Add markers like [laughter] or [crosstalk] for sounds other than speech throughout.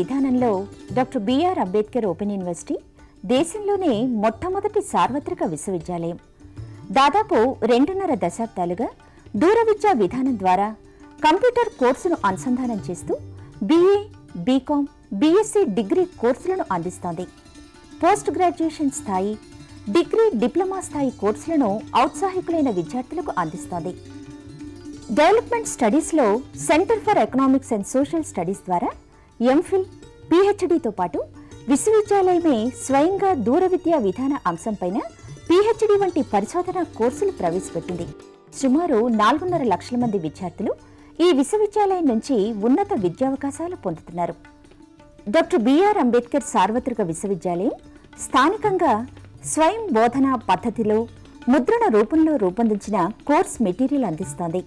విధానంలో doctor BR Ambedkar open university దేశంలోనే మొట్టమొదటి సార్వత్రిక విశ్వవిద్యాలయం దాదాపు రెండున్నర దశాబ్దాలుగా దూర విద్యా విధానం ద్వారా కంప్యూటర్ కోర్సును అనుసంధానం చేస్తూ బీఏ బీకాం బీఎస్సీ డిగ్రీ కోర్సులను అందిస్తోంది పోస్ట్ గ్రాడ్యుయేషన్ స్థాయి డిగ్రీ డిప్లొమా స్థాయి కోర్సులను ఔత్సాహికులైన విద్యార్థులకు అందిస్తోంది డెవలప్మెంట్ స్టడీస్లో centre for economics and social studies ద్వారా ఎంఫిల్ పిహెచ్డితో పాటు విశ్వవిద్యాలయమే స్వయంగా దూర విద్యా విధాన అంశంపైన పిహెచ్డి వంటి పరిశోధన కోర్సులు ప్రవేశపెట్టింది సుమారు నాలుగున్నర లక్షల మంది విద్యార్థులు ఈ విశ్వవిద్యాలయం నుంచి ఉన్నత విద్యావకాశాలు పొందుతున్నారు డాక్టర్ బిఆర్ అంబేద్కర్ సార్వత్రిక విశ్వవిద్యాలయం స్థానికంగా స్వయం బోధన పద్ధతిలో ముద్రణ రూపంలో రూపొందించిన కోర్స్ మెటీరియల్ అందిస్తోంది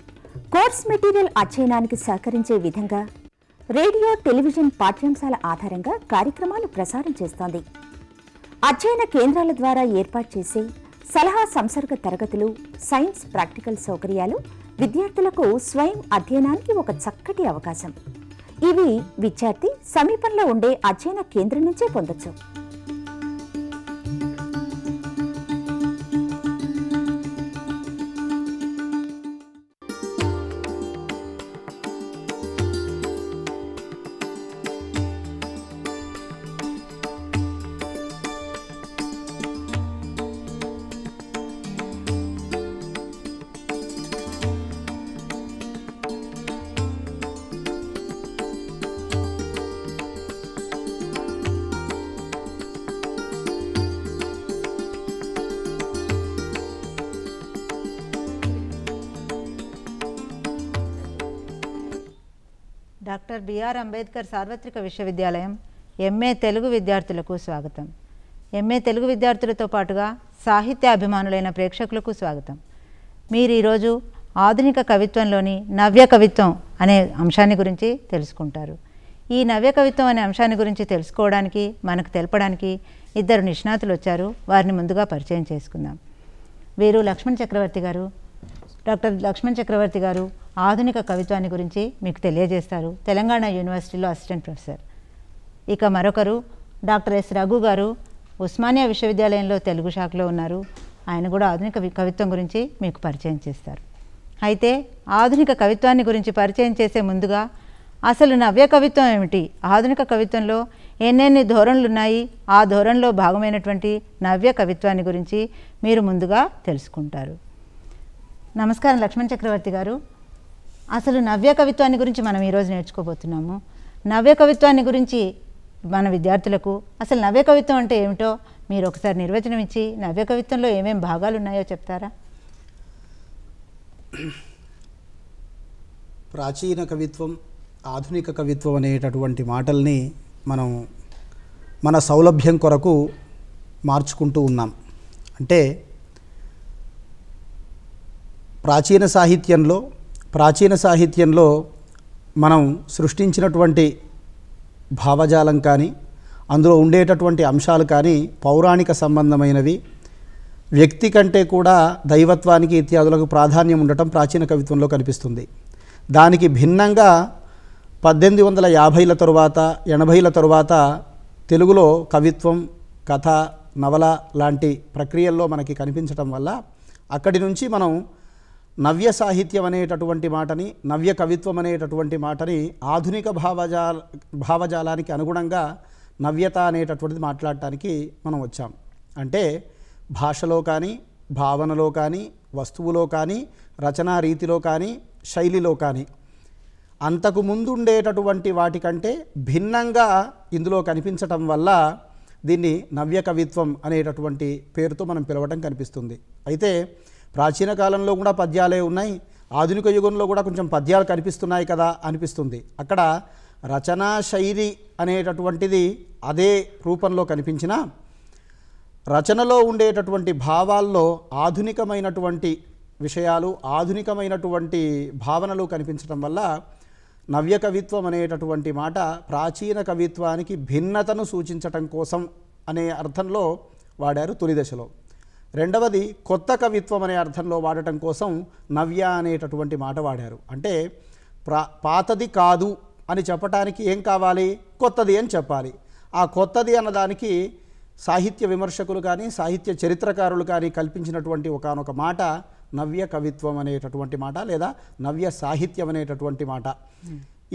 కోర్స్ మెటీరియల్ అధ్యయనానికి సహకరించే విధంగా రేడియో టెలివిజన్ పాఠ్యాంశాల ఆధారంగా కార్యక్రమాలు ప్రసారం చేస్తోంది అధ్యయన కేంద్రాల ద్వారా ఏర్పాటు చేసే సలహా సంసర్గ తరగతులు సైన్స్ ప్రాక్టికల్ సౌకర్యాలు విద్యార్థులకు స్వయం అధ్యయనానికి ఒక చక్కటి అవకాశం ఇవి విద్యార్థి సమీపంలో ఉండే అధ్యయన కేంద్రం నుంచే పొందొచ్చు డాక్టర్ బిఆర్ అంబేద్కర్ సార్వత్రిక విశ్వవిద్యాలయం ఎంఏ తెలుగు విద్యార్థులకు స్వాగతం ఎంఏ తెలుగు విద్యార్థులతో పాటుగా సాహిత్యాభిమానులైన ప్రేక్షకులకు స్వాగతం మీరు ఈరోజు ఆధునిక కవిత్వంలోని నవ్య కవిత్వం అనే అంశాన్ని గురించి తెలుసుకుంటారు ఈ నవ్య కవిత్వం అనే అంశాన్ని గురించి తెలుసుకోవడానికి మనకు తెలపడానికి ఇద్దరు నిష్ణాతులు వచ్చారు వారిని ముందుగా పరిచయం చేసుకుందాం వీరు లక్ష్మణ్ చక్రవర్తి గారు డాక్టర్ లక్ష్మణ్ చక్రవర్తి గారు ఆధునిక కవిత్వాన్ని గురించి మీకు తెలియజేస్తారు తెలంగాణ యూనివర్సిటీలో అసిస్టెంట్ ప్రొఫెసర్ ఇక మరొకరు డాక్టర్ ఎస్ రఘు గారు ఉస్మానియా విశ్వవిద్యాలయంలో తెలుగు శాఖలో ఉన్నారు ఆయన కూడా ఆధునిక కవిత్వం గురించి మీకు పరిచయం చేస్తారు అయితే ఆధునిక కవిత్వాన్ని గురించి పరిచయం చేసే ముందుగా అసలు నవ్య కవిత్వం ఏమిటి ఆధునిక కవిత్వంలో ఎన్నెన్ని ధోరణులు ఉన్నాయి ఆ ధోరణిలో భాగమైనటువంటి నవ్య కవిత్వాన్ని గురించి మీరు ముందుగా తెలుసుకుంటారు నమస్కారం లక్ష్మణ్ చక్రవర్తి గారు అసలు నవ్య కవిత్వాన్ని గురించి మనం ఈరోజు నేర్చుకోబోతున్నాము నవ్య కవిత్వాన్ని గురించి మన విద్యార్థులకు అసలు నవ్య కవిత్వం అంటే ఏమిటో మీరు ఒకసారి నిర్వచనం ఇచ్చి నవ్య కవిత్వంలో ఏమేం భాగాలు ఉన్నాయో చెప్తారా ప్రాచీన కవిత్వం ఆధునిక కవిత్వం అనేటటువంటి మాటల్ని మనం మన సౌలభ్యం కొరకు మార్చుకుంటూ ఉన్నాం అంటే ప్రాచీన సాహిత్యంలో ప్రాచీన సాహిత్యంలో మనం సృష్టించినటువంటి భావజాలం కానీ అందులో ఉండేటటువంటి అంశాలు కానీ పౌరాణిక సంబంధమైనవి వ్యక్తి కంటే కూడా దైవత్వానికి ఇత్యాదులకు ప్రాధాన్యం ఉండటం ప్రాచీన కవిత్వంలో కనిపిస్తుంది దానికి భిన్నంగా పద్దెనిమిది వందల యాభైల తరువాత ఎనభైల తరువాత తెలుగులో కవిత్వం కథ నవల లాంటి ప్రక్రియల్లో మనకి కనిపించటం వల్ల అక్కడి నుంచి మనం నవ్య సాహిత్యం అనేటటువంటి మాటని నవ్య కవిత్వం అనేటటువంటి మాటని ఆధునిక భావజాల భావజాలానికి అనుగుణంగా నవ్యత అనేటటువంటిది మాట్లాడటానికి మనం వచ్చాం అంటే భాషలో కానీ భావనలో కానీ వస్తువులో కానీ రచనా రీతిలో కానీ శైలిలో కానీ అంతకు ముందుండేటటువంటి వాటికంటే భిన్నంగా ఇందులో కనిపించటం వల్ల దీన్ని నవ్య కవిత్వం అనేటటువంటి పేరుతో మనం పిలవటం కనిపిస్తుంది అయితే ప్రాచీన కాలంలో కూడా పద్యాలే ఉన్నాయి ఆధునిక యుగంలో కూడా కొంచెం పద్యాలు కనిపిస్తున్నాయి కదా అనిపిస్తుంది అక్కడ రచనా శైలి అనేటటువంటిది అదే రూపంలో కనిపించిన రచనలో ఉండేటటువంటి భావాల్లో ఆధునికమైనటువంటి విషయాలు ఆధునికమైనటువంటి భావనలు కనిపించడం వల్ల నవ్య కవిత్వం అనేటటువంటి మాట ప్రాచీన కవిత్వానికి భిన్నతను సూచించటం కోసం అనే అర్థంలో వాడారు తొలి దశలో రెండవది కొత్త కవిత్వం అనే అర్థంలో వాడటం కోసం నవ్య అనేటటువంటి మాట వాడారు అంటే పాతది కాదు అని చెప్పటానికి ఏం కావాలి కొత్తది అని చెప్పాలి ఆ కొత్తది అన్నదానికి సాహిత్య విమర్శకులు కానీ సాహిత్య చరిత్రకారులు కానీ కల్పించినటువంటి ఒకనొక మాట నవ్య కవిత్వం అనేటటువంటి మాట లేదా నవ్య సాహిత్యం అనేటటువంటి మాట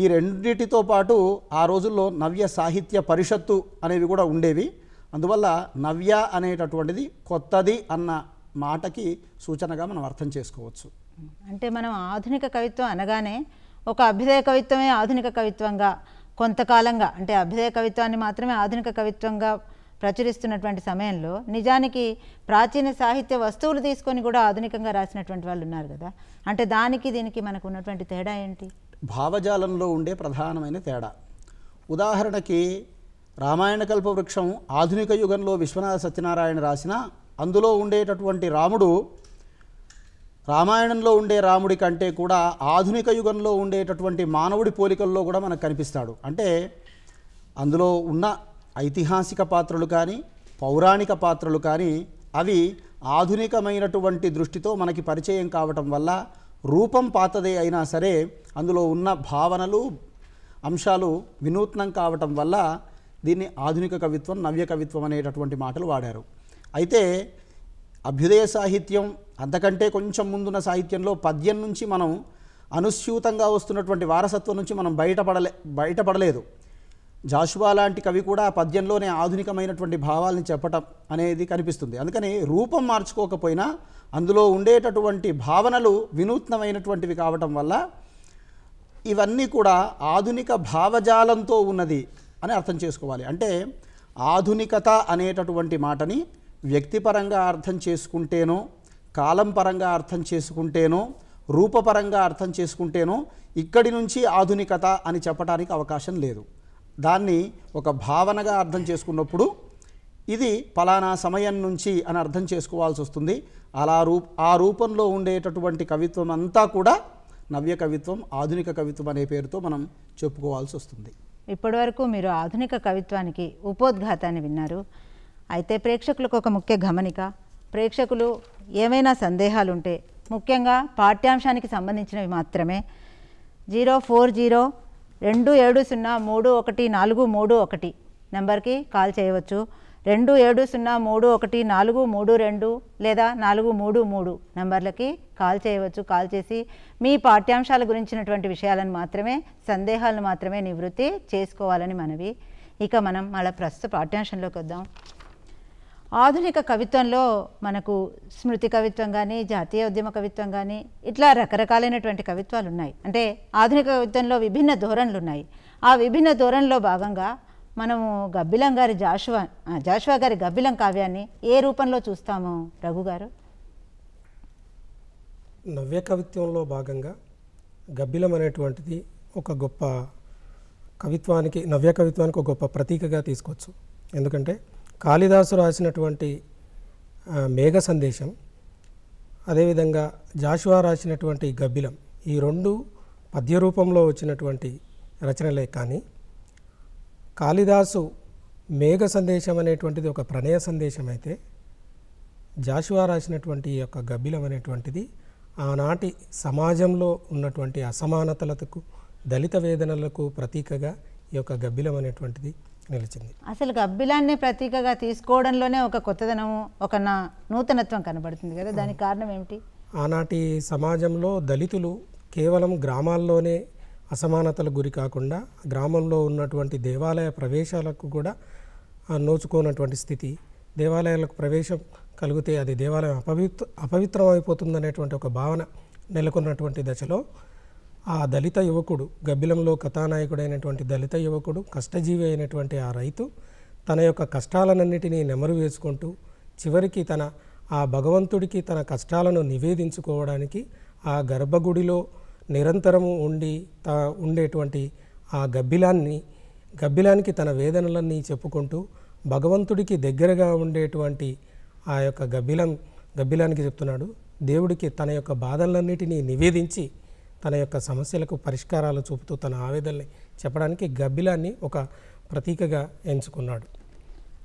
ఈ రెండిటితో పాటు ఆ రోజుల్లో నవ్య సాహిత్య పరిషత్తు అనేవి కూడా ఉండేవి అందువల్ల నవ్య అనేటటువంటిది కొత్తది అన్న మాటకి సూచనగా మనం అర్థం చేసుకోవచ్చు అంటే మనం ఆధునిక కవిత్వం అనగానే ఒక అభ్యుదయ కవిత్వమే ఆధునిక కవిత్వంగా కొంతకాలంగా అంటే అభ్యుదయ కవిత్వాన్ని మాత్రమే ఆధునిక కవిత్వంగా ప్రచురిస్తున్నటువంటి సమయంలో నిజానికి ప్రాచీన సాహిత్య వస్తువులు తీసుకొని కూడా ఆధునికంగా రాసినటువంటి వాళ్ళు ఉన్నారు కదా అంటే దానికి దీనికి మనకు ఉన్నటువంటి తేడా ఏంటి భావజాలంలో ఉండే ప్రధానమైన తేడా ఉదాహరణకి రామాయణ కల్పవృక్షం ఆధునిక యుగంలో విశ్వనాథ సత్యనారాయణ రాసిన అందులో ఉండేటటువంటి రాముడు రామాయణంలో ఉండే రాముడి కంటే కూడా ఆధునిక యుగంలో ఉండేటటువంటి మానవుడి పోలికల్లో కూడా మనకు కనిపిస్తాడు అంటే అందులో ఉన్న ఐతిహాసిక పాత్రలు కానీ పౌరాణిక పాత్రలు కానీ అవి ఆధునికమైనటువంటి దృష్టితో మనకి పరిచయం కావటం వల్ల రూపం పాతదే అయినా సరే అందులో ఉన్న భావనలు అంశాలు వినూత్నం కావటం వల్ల దీన్ని ఆధునిక కవిత్వం నవ్య కవిత్వం అనేటటువంటి మాటలు వాడారు అయితే అభ్యుదయ సాహిత్యం అంతకంటే కొంచెం ముందున్న సాహిత్యంలో పద్యం నుంచి మనం అనుస్యూతంగా వస్తున్నటువంటి వారసత్వం నుంచి మనం బయటపడలే బయటపడలేదు జాషువా లాంటి కవి కూడా పద్యంలోనే ఆధునికమైనటువంటి భావాల్ని చెప్పటం అనేది కనిపిస్తుంది అందుకని రూపం మార్చుకోకపోయినా అందులో ఉండేటటువంటి భావనలు వినూత్నమైనటువంటివి కావటం వల్ల ఇవన్నీ కూడా ఆధునిక భావజాలంతో ఉన్నది అని అర్థం చేసుకోవాలి అంటే ఆధునికత అనేటటువంటి మాటని వ్యక్తిపరంగా అర్థం చేసుకుంటేనో కాలం పరంగా అర్థం చేసుకుంటేనో రూపపరంగా అర్థం చేసుకుంటేనో ఇక్కడి నుంచి ఆధునికత అని చెప్పడానికి అవకాశం లేదు దాన్ని ఒక భావనగా అర్థం చేసుకున్నప్పుడు ఇది ఫలానా సమయం నుంచి అని అర్థం చేసుకోవాల్సి వస్తుంది అలా రూ ఆ రూపంలో ఉండేటటువంటి కవిత్వం అంతా కూడా నవ్య కవిత్వం ఆధునిక కవిత్వం అనే పేరుతో మనం చెప్పుకోవాల్సి వస్తుంది ఇప్పటివరకు మీరు ఆధునిక కవిత్వానికి ఉపోద్ఘాతాన్ని విన్నారు అయితే ప్రేక్షకులకు ఒక ముఖ్య గమనిక ప్రేక్షకులు ఏమైనా సందేహాలుంటే ముఖ్యంగా పాఠ్యాంశానికి సంబంధించినవి మాత్రమే జీరో ఫోర్ జీరో రెండు ఏడు సున్నా మూడు ఒకటి నాలుగు మూడు ఒకటి నెంబర్కి కాల్ చేయవచ్చు రెండు ఏడు సున్నా మూడు ఒకటి నాలుగు మూడు రెండు లేదా నాలుగు మూడు మూడు నంబర్లకి కాల్ చేయవచ్చు కాల్ చేసి మీ పాఠ్యాంశాల గురించినటువంటి విషయాలను మాత్రమే సందేహాలను మాత్రమే నివృత్తి చేసుకోవాలని మనవి ఇక మనం మళ్ళీ ప్రస్తుత పాఠ్యాంశంలోకి వద్దాం ఆధునిక కవిత్వంలో మనకు స్మృతి కవిత్వం కానీ జాతీయ ఉద్యమ కవిత్వం కానీ ఇట్లా రకరకాలైనటువంటి కవిత్వాలు ఉన్నాయి అంటే ఆధునిక కవిత్వంలో విభిన్న ధోరణులు ఉన్నాయి ఆ విభిన్న ధోరణిలో భాగంగా మనము గబ్బిలం గారి జాషువా జాషువా గారి గబ్బిలం కావ్యాన్ని ఏ రూపంలో చూస్తాము రఘు గారు నవ్య కవిత్వంలో భాగంగా గబ్బిలం అనేటువంటిది ఒక గొప్ప కవిత్వానికి నవ్య కవిత్వానికి ఒక గొప్ప ప్రతీకగా తీసుకోవచ్చు ఎందుకంటే కాళిదాసు రాసినటువంటి మేఘ సందేశం అదేవిధంగా జాషువా రాసినటువంటి గబ్బిలం ఈ రెండు పద్య రూపంలో వచ్చినటువంటి రచనలే కానీ కాళిదాసు మేఘ సందేశం అనేటువంటిది ఒక ప్రణయ సందేశం అయితే జాషువా రాసినటువంటి ఈ యొక్క గబ్బిలం అనేటువంటిది ఆనాటి సమాజంలో ఉన్నటువంటి అసమానతలకు దళిత వేదనలకు ప్రతీకగా ఈ యొక్క గబ్బిలం అనేటువంటిది నిలిచింది అసలు గబ్బిలాన్ని ప్రతీకగా తీసుకోవడంలోనే ఒక కొత్తదనము ఒక నా నూతనత్వం కనబడుతుంది కదా దానికి కారణం ఏమిటి ఆనాటి సమాజంలో దళితులు కేవలం గ్రామాల్లోనే అసమానతలకు గురి కాకుండా గ్రామంలో ఉన్నటువంటి దేవాలయ ప్రవేశాలకు కూడా నోచుకోనటువంటి స్థితి దేవాలయాలకు ప్రవేశం కలిగితే అది దేవాలయం అపవిత్ర అపవిత్రం అయిపోతుందనేటువంటి ఒక భావన నెలకొన్నటువంటి దశలో ఆ దళిత యువకుడు గబ్బిలంలో కథానాయకుడైనటువంటి దళిత యువకుడు కష్టజీవి అయినటువంటి ఆ రైతు తన యొక్క కష్టాలన్నింటినీ నెమరు వేసుకుంటూ చివరికి తన ఆ భగవంతుడికి తన కష్టాలను నివేదించుకోవడానికి ఆ గర్భగుడిలో నిరంతరము ఉండి త ఉండేటువంటి ఆ గబ్బిలాన్ని గబ్బిలానికి తన వేదనలన్నీ చెప్పుకుంటూ భగవంతుడికి దగ్గరగా ఉండేటువంటి ఆ యొక్క గబ్బిలం గబ్బిలానికి చెప్తున్నాడు దేవుడికి తన యొక్క బాధలన్నిటినీ నివేదించి తన యొక్క సమస్యలకు పరిష్కారాలు చూపుతూ తన ఆవేదనని చెప్పడానికి గబ్బిలాన్ని ఒక ప్రతీకగా ఎంచుకున్నాడు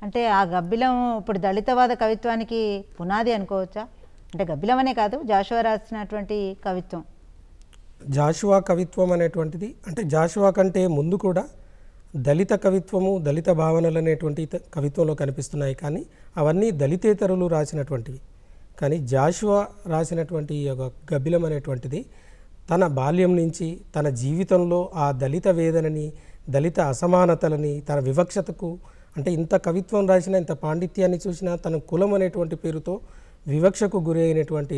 అంటే ఆ గబ్బిలం ఇప్పుడు దళితవాద కవిత్వానికి పునాది అనుకోవచ్చా అంటే గబ్బిలం అనే కాదు జాషువా రాసినటువంటి కవిత్వం జాషువా కవిత్వం అనేటువంటిది అంటే జాషువా కంటే ముందు కూడా దళిత కవిత్వము దళిత భావనలు అనేటువంటి కవిత్వంలో కనిపిస్తున్నాయి కానీ అవన్నీ దళితేతరులు రాసినటువంటివి కానీ జాషువా రాసినటువంటి ఒక గబిలం అనేటువంటిది తన బాల్యం నుంచి తన జీవితంలో ఆ దళిత వేదనని దళిత అసమానతలని తన వివక్షతకు అంటే ఇంత కవిత్వం రాసిన ఇంత పాండిత్యాన్ని చూసినా తన కులం అనేటువంటి పేరుతో వివక్షకు గురైనటువంటి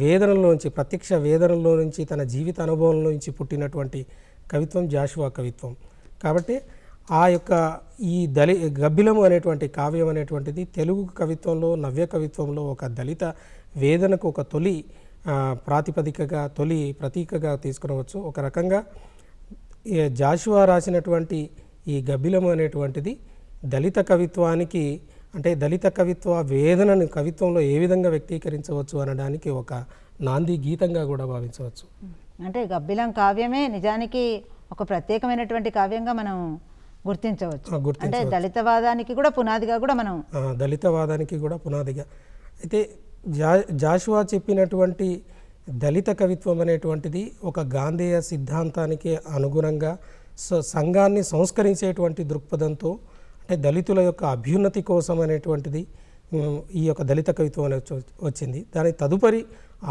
వేదనలోంచి ప్రత్యక్ష వేదనలో నుంచి తన జీవిత అనుభవంలో నుంచి పుట్టినటువంటి కవిత్వం జాషువా కవిత్వం కాబట్టి ఆ యొక్క ఈ దళి గబ్బిలం అనేటువంటి కావ్యం అనేటువంటిది తెలుగు కవిత్వంలో నవ్య కవిత్వంలో ఒక దళిత వేదనకు ఒక తొలి ప్రాతిపదికగా తొలి ప్రతీకగా తీసుకునవచ్చు ఒక రకంగా జాషువా రాసినటువంటి ఈ గబ్బిలం అనేటువంటిది దళిత కవిత్వానికి అంటే దళిత కవిత్వ వేదనను కవిత్వంలో ఏ విధంగా వ్యక్తీకరించవచ్చు అనడానికి ఒక నాంది గీతంగా కూడా భావించవచ్చు అంటే గబ్బిలం కావ్యమే నిజానికి ఒక ప్రత్యేకమైనటువంటి కావ్యంగా మనం గుర్తించవచ్చు అంటే దళితవాదానికి కూడా పునాదిగా కూడా మనం దళితవాదానికి కూడా పునాదిగా అయితే జా జాషువా చెప్పినటువంటి దళిత కవిత్వం అనేటువంటిది ఒక గాంధేయ సిద్ధాంతానికి అనుగుణంగా సంఘాన్ని సంస్కరించేటువంటి దృక్పథంతో దళితుల యొక్క అభ్యున్నతి కోసం అనేటువంటిది ఈ యొక్క దళిత కవిత్వం అనే వచ్చింది దాని తదుపరి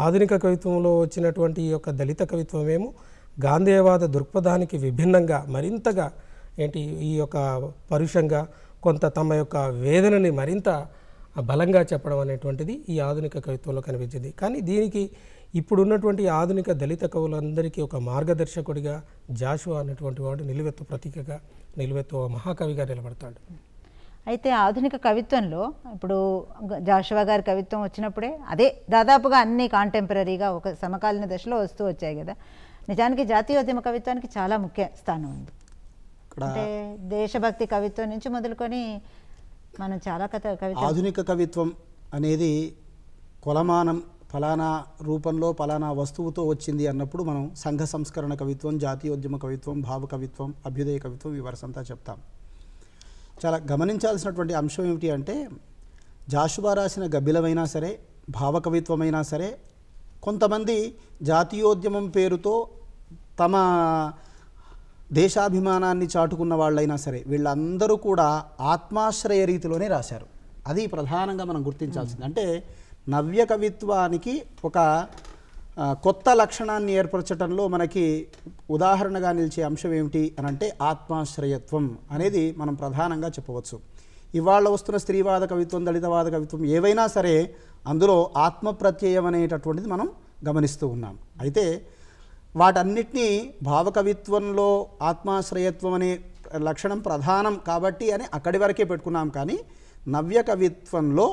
ఆధునిక కవిత్వంలో వచ్చినటువంటి ఈ యొక్క దళిత కవిత్వమేమో గాంధేయవాద దృక్పథానికి విభిన్నంగా మరింతగా ఏంటి ఈ యొక్క పరుషంగా కొంత తమ యొక్క వేదనని మరింత బలంగా చెప్పడం అనేటువంటిది ఈ ఆధునిక కవిత్వంలో కనిపించింది కానీ దీనికి ఇప్పుడున్నటువంటి ఆధునిక దళిత కవులందరికీ ఒక మార్గదర్శకుడిగా జాషువా అనేటువంటి వాడు నిలువెత్తు ప్రతీకగా నిలువెత్తు మహాకవిగా నిలబడతాడు అయితే ఆధునిక కవిత్వంలో ఇప్పుడు జాషువా గారి కవిత్వం వచ్చినప్పుడే అదే దాదాపుగా అన్ని కాంటెంపరీగా ఒక సమకాలీన దశలో వస్తూ వచ్చాయి కదా నిజానికి జాతీయోద్యమ కవిత్వానికి చాలా ముఖ్య స్థానం ఉంది అంటే దేశభక్తి కవిత్వం నుంచి మొదలుకొని మనం చాలా కథ కవిత్వం ఆధునిక కవిత్వం అనేది కొలమానం ఫలానా రూపంలో ఫలానా వస్తువుతో వచ్చింది అన్నప్పుడు మనం సంఘ సంస్కరణ కవిత్వం జాతీయోద్యమ కవిత్వం భావ కవిత్వం అభ్యుదయ కవిత్వం ఈ వరసంతా చెప్తాం చాలా గమనించాల్సినటువంటి అంశం ఏమిటి అంటే జాషువా రాసిన గబ్బిలమైనా సరే భావకవిత్వమైనా సరే కొంతమంది జాతీయోద్యమం పేరుతో తమ దేశాభిమానాన్ని చాటుకున్న వాళ్ళైనా సరే వీళ్ళందరూ కూడా ఆత్మాశ్రయ రీతిలోనే రాశారు అది ప్రధానంగా మనం గుర్తించాల్సింది అంటే నవ్య కవిత్వానికి ఒక కొత్త లక్షణాన్ని ఏర్పరచడంలో మనకి ఉదాహరణగా నిలిచే అంశం ఏమిటి అని అంటే ఆత్మాశ్రయత్వం అనేది మనం ప్రధానంగా చెప్పవచ్చు ఇవాళ వస్తున్న స్త్రీవాద కవిత్వం దళితవాద కవిత్వం ఏవైనా సరే అందులో ఆత్మ ప్రత్యయం అనేటటువంటిది మనం గమనిస్తూ ఉన్నాం అయితే వాటన్నిటినీ భావకవిత్వంలో ఆత్మాశ్రయత్వం అనే లక్షణం ప్రధానం కాబట్టి అని అక్కడి వరకే పెట్టుకున్నాం కానీ నవ్య కవిత్వంలో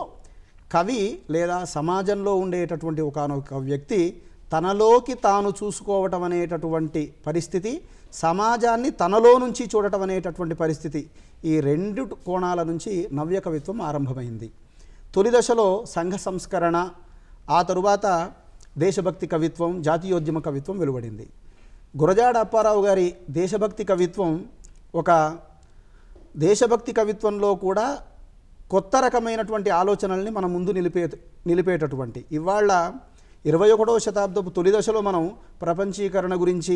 కవి లేదా సమాజంలో ఉండేటటువంటి ఒకనొక వ్యక్తి తనలోకి తాను చూసుకోవటం అనేటటువంటి పరిస్థితి సమాజాన్ని తనలో నుంచి చూడటం అనేటటువంటి పరిస్థితి ఈ రెండు కోణాల నుంచి నవ్య కవిత్వం ఆరంభమైంది తొలి దశలో సంఘ సంస్కరణ ఆ తరువాత దేశభక్తి కవిత్వం జాతీయోద్యమ కవిత్వం వెలువడింది గురజాడ అప్పారావు గారి దేశభక్తి కవిత్వం ఒక దేశభక్తి కవిత్వంలో కూడా కొత్త రకమైనటువంటి ఆలోచనల్ని మన ముందు నిలిపే నిలిపేటటువంటి ఇవాళ ఇరవై ఒకటవ శతాబ్దపు తొలి దశలో మనం ప్రపంచీకరణ గురించి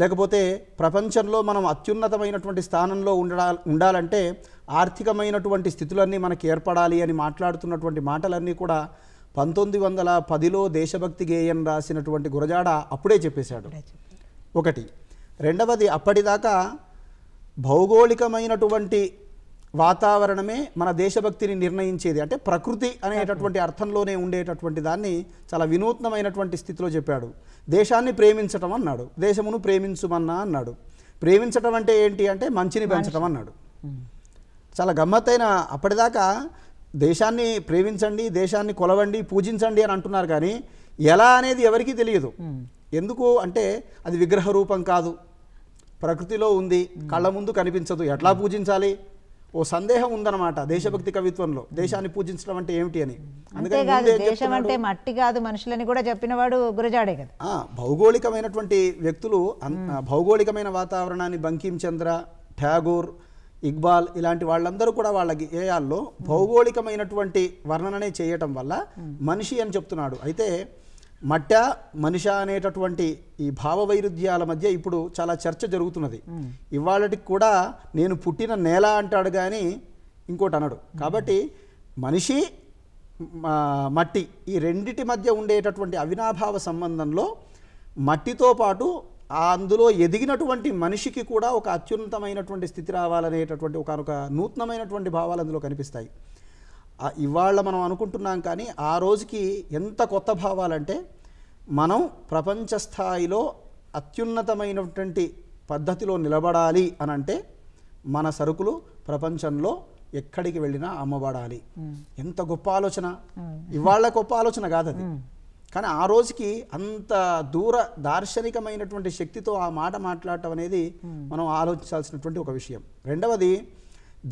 లేకపోతే ప్రపంచంలో మనం అత్యున్నతమైనటువంటి స్థానంలో ఉండడా ఉండాలంటే ఆర్థికమైనటువంటి స్థితులన్నీ మనకి ఏర్పడాలి అని మాట్లాడుతున్నటువంటి మాటలన్నీ కూడా పంతొమ్మిది వందల పదిలో దేశభక్తి గేయం రాసినటువంటి గురజాడ అప్పుడే చెప్పేశాడు ఒకటి రెండవది అప్పటిదాకా భౌగోళికమైనటువంటి వాతావరణమే మన దేశభక్తిని నిర్ణయించేది అంటే ప్రకృతి అనేటటువంటి అర్థంలోనే ఉండేటటువంటి దాన్ని చాలా వినూత్నమైనటువంటి స్థితిలో చెప్పాడు దేశాన్ని ప్రేమించటం అన్నాడు దేశమును ప్రేమించుమన్నా అన్నాడు ప్రేమించటం అంటే ఏంటి అంటే మంచిని పెంచడం అన్నాడు చాలా గమ్మత్తైన అప్పటిదాకా దేశాన్ని ప్రేమించండి దేశాన్ని కొలవండి పూజించండి అని అంటున్నారు కానీ ఎలా అనేది ఎవరికీ తెలియదు ఎందుకు అంటే అది విగ్రహ రూపం కాదు ప్రకృతిలో ఉంది కళ్ళ ముందు కనిపించదు ఎట్లా పూజించాలి ఓ సందేహం ఉందన్నమాట దేశభక్తి కవిత్వంలో దేశాన్ని పూజించడం అంటే ఏమిటి అని దేశం అంటే మట్టి కాదు మనుషులని కూడా చెప్పినవాడు గురజాడే కదా భౌగోళికమైనటువంటి వ్యక్తులు భౌగోళికమైన వాతావరణాన్ని బంకిం చంద్ర ఠాగూర్ ఇక్బాల్ ఇలాంటి వాళ్ళందరూ కూడా వాళ్ళ గేయాల్లో భౌగోళికమైనటువంటి వర్ణననే చేయటం వల్ల మనిషి అని చెప్తున్నాడు అయితే మట్ట మనిష అనేటటువంటి ఈ భావవైరుధ్యాల మధ్య ఇప్పుడు చాలా చర్చ జరుగుతున్నది ఇవాళటికి కూడా నేను పుట్టిన నేల అంటాడు కానీ ఇంకోటి అనడు కాబట్టి మనిషి మట్టి ఈ రెండిటి మధ్య ఉండేటటువంటి అవినాభావ సంబంధంలో మట్టితో పాటు అందులో ఎదిగినటువంటి మనిషికి కూడా ఒక అత్యున్నతమైనటువంటి స్థితి రావాలనేటటువంటి ఒకనొక నూతనమైనటువంటి భావాలు అందులో కనిపిస్తాయి ఇవాళ మనం అనుకుంటున్నాం కానీ ఆ రోజుకి ఎంత కొత్త భావాలంటే మనం ప్రపంచ స్థాయిలో అత్యున్నతమైనటువంటి పద్ధతిలో నిలబడాలి అని అంటే మన సరుకులు ప్రపంచంలో ఎక్కడికి వెళ్ళినా అమ్మబడాలి ఎంత గొప్ప ఆలోచన ఇవాళ గొప్ప ఆలోచన కాదు అది కానీ ఆ రోజుకి అంత దూర దార్శనికమైనటువంటి శక్తితో ఆ మాట మాట్లాడటం అనేది మనం ఆలోచించాల్సినటువంటి ఒక విషయం రెండవది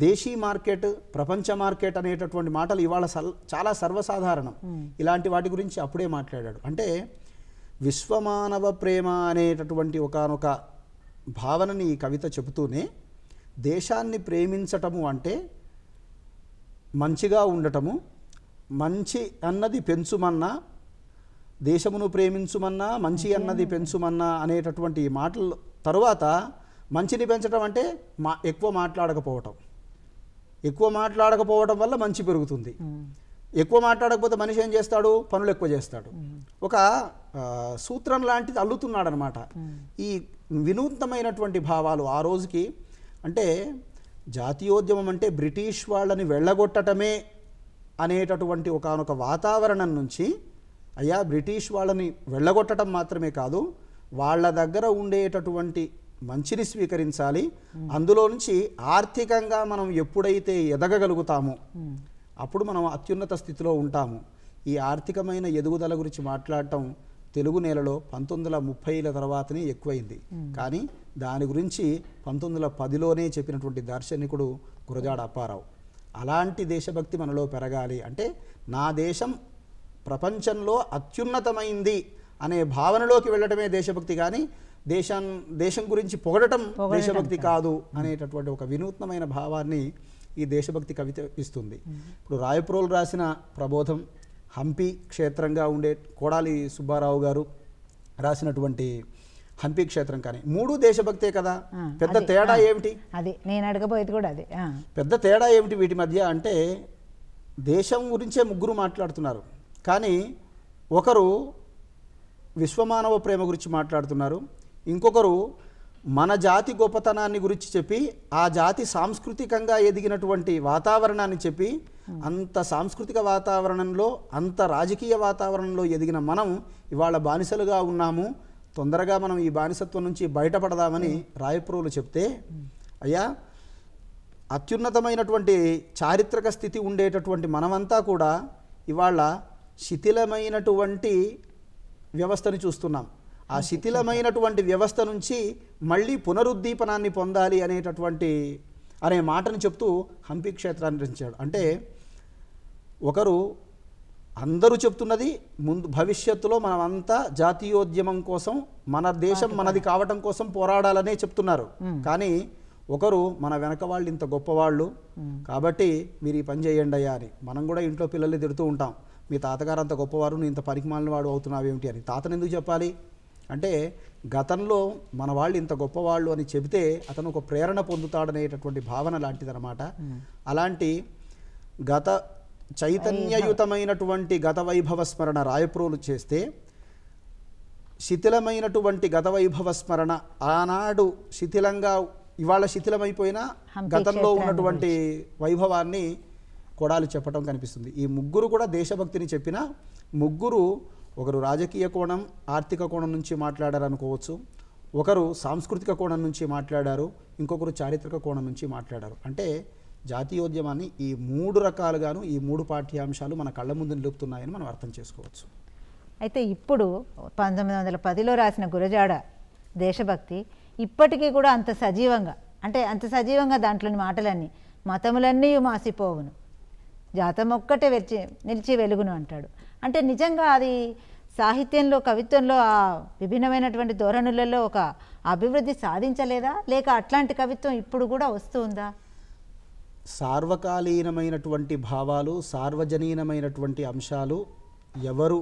దేశీ మార్కెట్ ప్రపంచ మార్కెట్ అనేటటువంటి మాటలు ఇవాళ చాలా సర్వసాధారణం ఇలాంటి వాటి గురించి అప్పుడే మాట్లాడాడు అంటే విశ్వమానవ ప్రేమ అనేటటువంటి ఒకనొక భావనని ఈ కవిత చెబుతూనే దేశాన్ని ప్రేమించటము అంటే మంచిగా ఉండటము మంచి అన్నది పెంచుమన్నా దేశమును ప్రేమించుమన్నా మంచి అన్నది పెంచుమన్నా అనేటటువంటి మాటలు తరువాత మంచిని పెంచడం అంటే మా ఎక్కువ మాట్లాడకపోవటం ఎక్కువ మాట్లాడకపోవడం వల్ల మంచి పెరుగుతుంది ఎక్కువ మాట్లాడకపోతే మనిషి ఏం చేస్తాడు పనులు ఎక్కువ చేస్తాడు ఒక సూత్రం లాంటిది అల్లుతున్నాడనమాట ఈ వినూత్నమైనటువంటి భావాలు ఆ రోజుకి అంటే జాతీయోద్యమం అంటే బ్రిటిష్ వాళ్ళని వెళ్ళగొట్టటమే అనేటటువంటి ఒకనొక వాతావరణం నుంచి అయ్యా బ్రిటిష్ వాళ్ళని వెళ్ళగొట్టడం మాత్రమే కాదు వాళ్ళ దగ్గర ఉండేటటువంటి మంచిని స్వీకరించాలి అందులో నుంచి ఆర్థికంగా మనం ఎప్పుడైతే ఎదగగలుగుతామో అప్పుడు మనం అత్యున్నత స్థితిలో ఉంటాము ఈ ఆర్థికమైన ఎదుగుదల గురించి మాట్లాడటం తెలుగు నేలలో పంతొమ్మిది వందల ముప్పైల తర్వాతనే ఎక్కువైంది కానీ దాని గురించి పంతొమ్మిది వందల పదిలోనే చెప్పినటువంటి దార్శనికుడు గురజాడ అప్పారావు అలాంటి దేశభక్తి మనలో పెరగాలి అంటే నా దేశం ప్రపంచంలో అత్యున్నతమైంది అనే భావనలోకి వెళ్ళటమే దేశభక్తి కానీ దేశాన్ దేశం గురించి పొగడటం దేశభక్తి కాదు అనేటటువంటి ఒక వినూత్నమైన భావాన్ని ఈ దేశభక్తి కవిత ఇస్తుంది ఇప్పుడు రాయప్రోలు రాసిన ప్రబోధం హంపి క్షేత్రంగా ఉండే కోడాలి సుబ్బారావు గారు రాసినటువంటి హంపి క్షేత్రం కానీ మూడు దేశభక్తే కదా పెద్ద తేడా ఏమిటి అది నేను అడగబోయేది కూడా అది పెద్ద తేడా ఏమిటి వీటి మధ్య అంటే దేశం గురించే ముగ్గురు మాట్లాడుతున్నారు కానీ ఒకరు విశ్వమానవ ప్రేమ గురించి మాట్లాడుతున్నారు ఇంకొకరు మన జాతి గొప్పతనాన్ని గురించి చెప్పి ఆ జాతి సాంస్కృతికంగా ఎదిగినటువంటి వాతావరణాన్ని చెప్పి అంత సాంస్కృతిక వాతావరణంలో అంత రాజకీయ వాతావరణంలో ఎదిగిన మనం ఇవాళ బానిసలుగా ఉన్నాము తొందరగా మనం ఈ బానిసత్వం నుంచి బయటపడదామని రాయప్రోలు చెప్తే అయ్యా అత్యున్నతమైనటువంటి చారిత్రక స్థితి ఉండేటటువంటి మనమంతా కూడా ఇవాళ శిథిలమైనటువంటి వ్యవస్థని చూస్తున్నాం ఆ శిథిలమైనటువంటి వ్యవస్థ నుంచి మళ్ళీ పునరుద్దీపనాన్ని పొందాలి అనేటటువంటి అనే మాటను చెప్తూ హంపి క్షేత్రాన్ని రచించాడు అంటే ఒకరు అందరూ చెప్తున్నది ముందు భవిష్యత్తులో మనమంతా జాతీయోద్యమం కోసం మన దేశం మనది కావటం కోసం పోరాడాలనే చెప్తున్నారు కానీ ఒకరు మన వెనక వాళ్ళు ఇంత గొప్పవాళ్ళు కాబట్టి మీరు ఈ పని చేయండి అయ్యా అని మనం కూడా ఇంట్లో పిల్లల్ని తిడుతూ ఉంటాం మీ తాతగారు అంత గొప్పవారు నువ్వు ఇంత మాలిన వాడు ఏమిటి అని తాతను ఎందుకు చెప్పాలి అంటే గతంలో మన వాళ్ళు ఇంత గొప్పవాళ్ళు అని చెబితే అతను ఒక ప్రేరణ పొందుతాడనేటటువంటి భావన లాంటిదనమాట అలాంటి గత చైతన్యయుతమైనటువంటి గత వైభవ స్మరణ రాయప్రోలు చేస్తే శిథిలమైనటువంటి గత వైభవ స్మరణ ఆనాడు శిథిలంగా ఇవాళ శిథిలమైపోయినా గతంలో ఉన్నటువంటి వైభవాన్ని కొడాలు చెప్పడం కనిపిస్తుంది ఈ ముగ్గురు కూడా దేశభక్తిని చెప్పిన ముగ్గురు ఒకరు రాజకీయ కోణం ఆర్థిక కోణం నుంచి మాట్లాడారనుకోవచ్చు ఒకరు సాంస్కృతిక కోణం నుంచి మాట్లాడారు ఇంకొకరు చారిత్రక కోణం నుంచి మాట్లాడారు అంటే జాతీయోద్యమాన్ని ఈ మూడు రకాలుగాను ఈ మూడు పాఠ్యాంశాలు మన కళ్ళ ముందు నిలుపుతున్నాయని మనం అర్థం చేసుకోవచ్చు అయితే ఇప్పుడు పంతొమ్మిది వందల పదిలో రాసిన గురజాడ దేశభక్తి ఇప్పటికీ కూడా అంత సజీవంగా అంటే అంత సజీవంగా దాంట్లోని మాటలన్నీ మతములన్నీ మాసిపోవును జాతం ఒక్కటే వెలిచి నిలిచి వెలుగును అంటాడు అంటే నిజంగా అది సాహిత్యంలో కవిత్వంలో ఆ విభిన్నమైనటువంటి ధోరణులలో ఒక అభివృద్ధి సాధించలేదా లేక అట్లాంటి కవిత్వం ఇప్పుడు కూడా వస్తుందా సార్వకాలీనమైనటువంటి భావాలు సార్వజనీనమైనటువంటి అంశాలు ఎవరు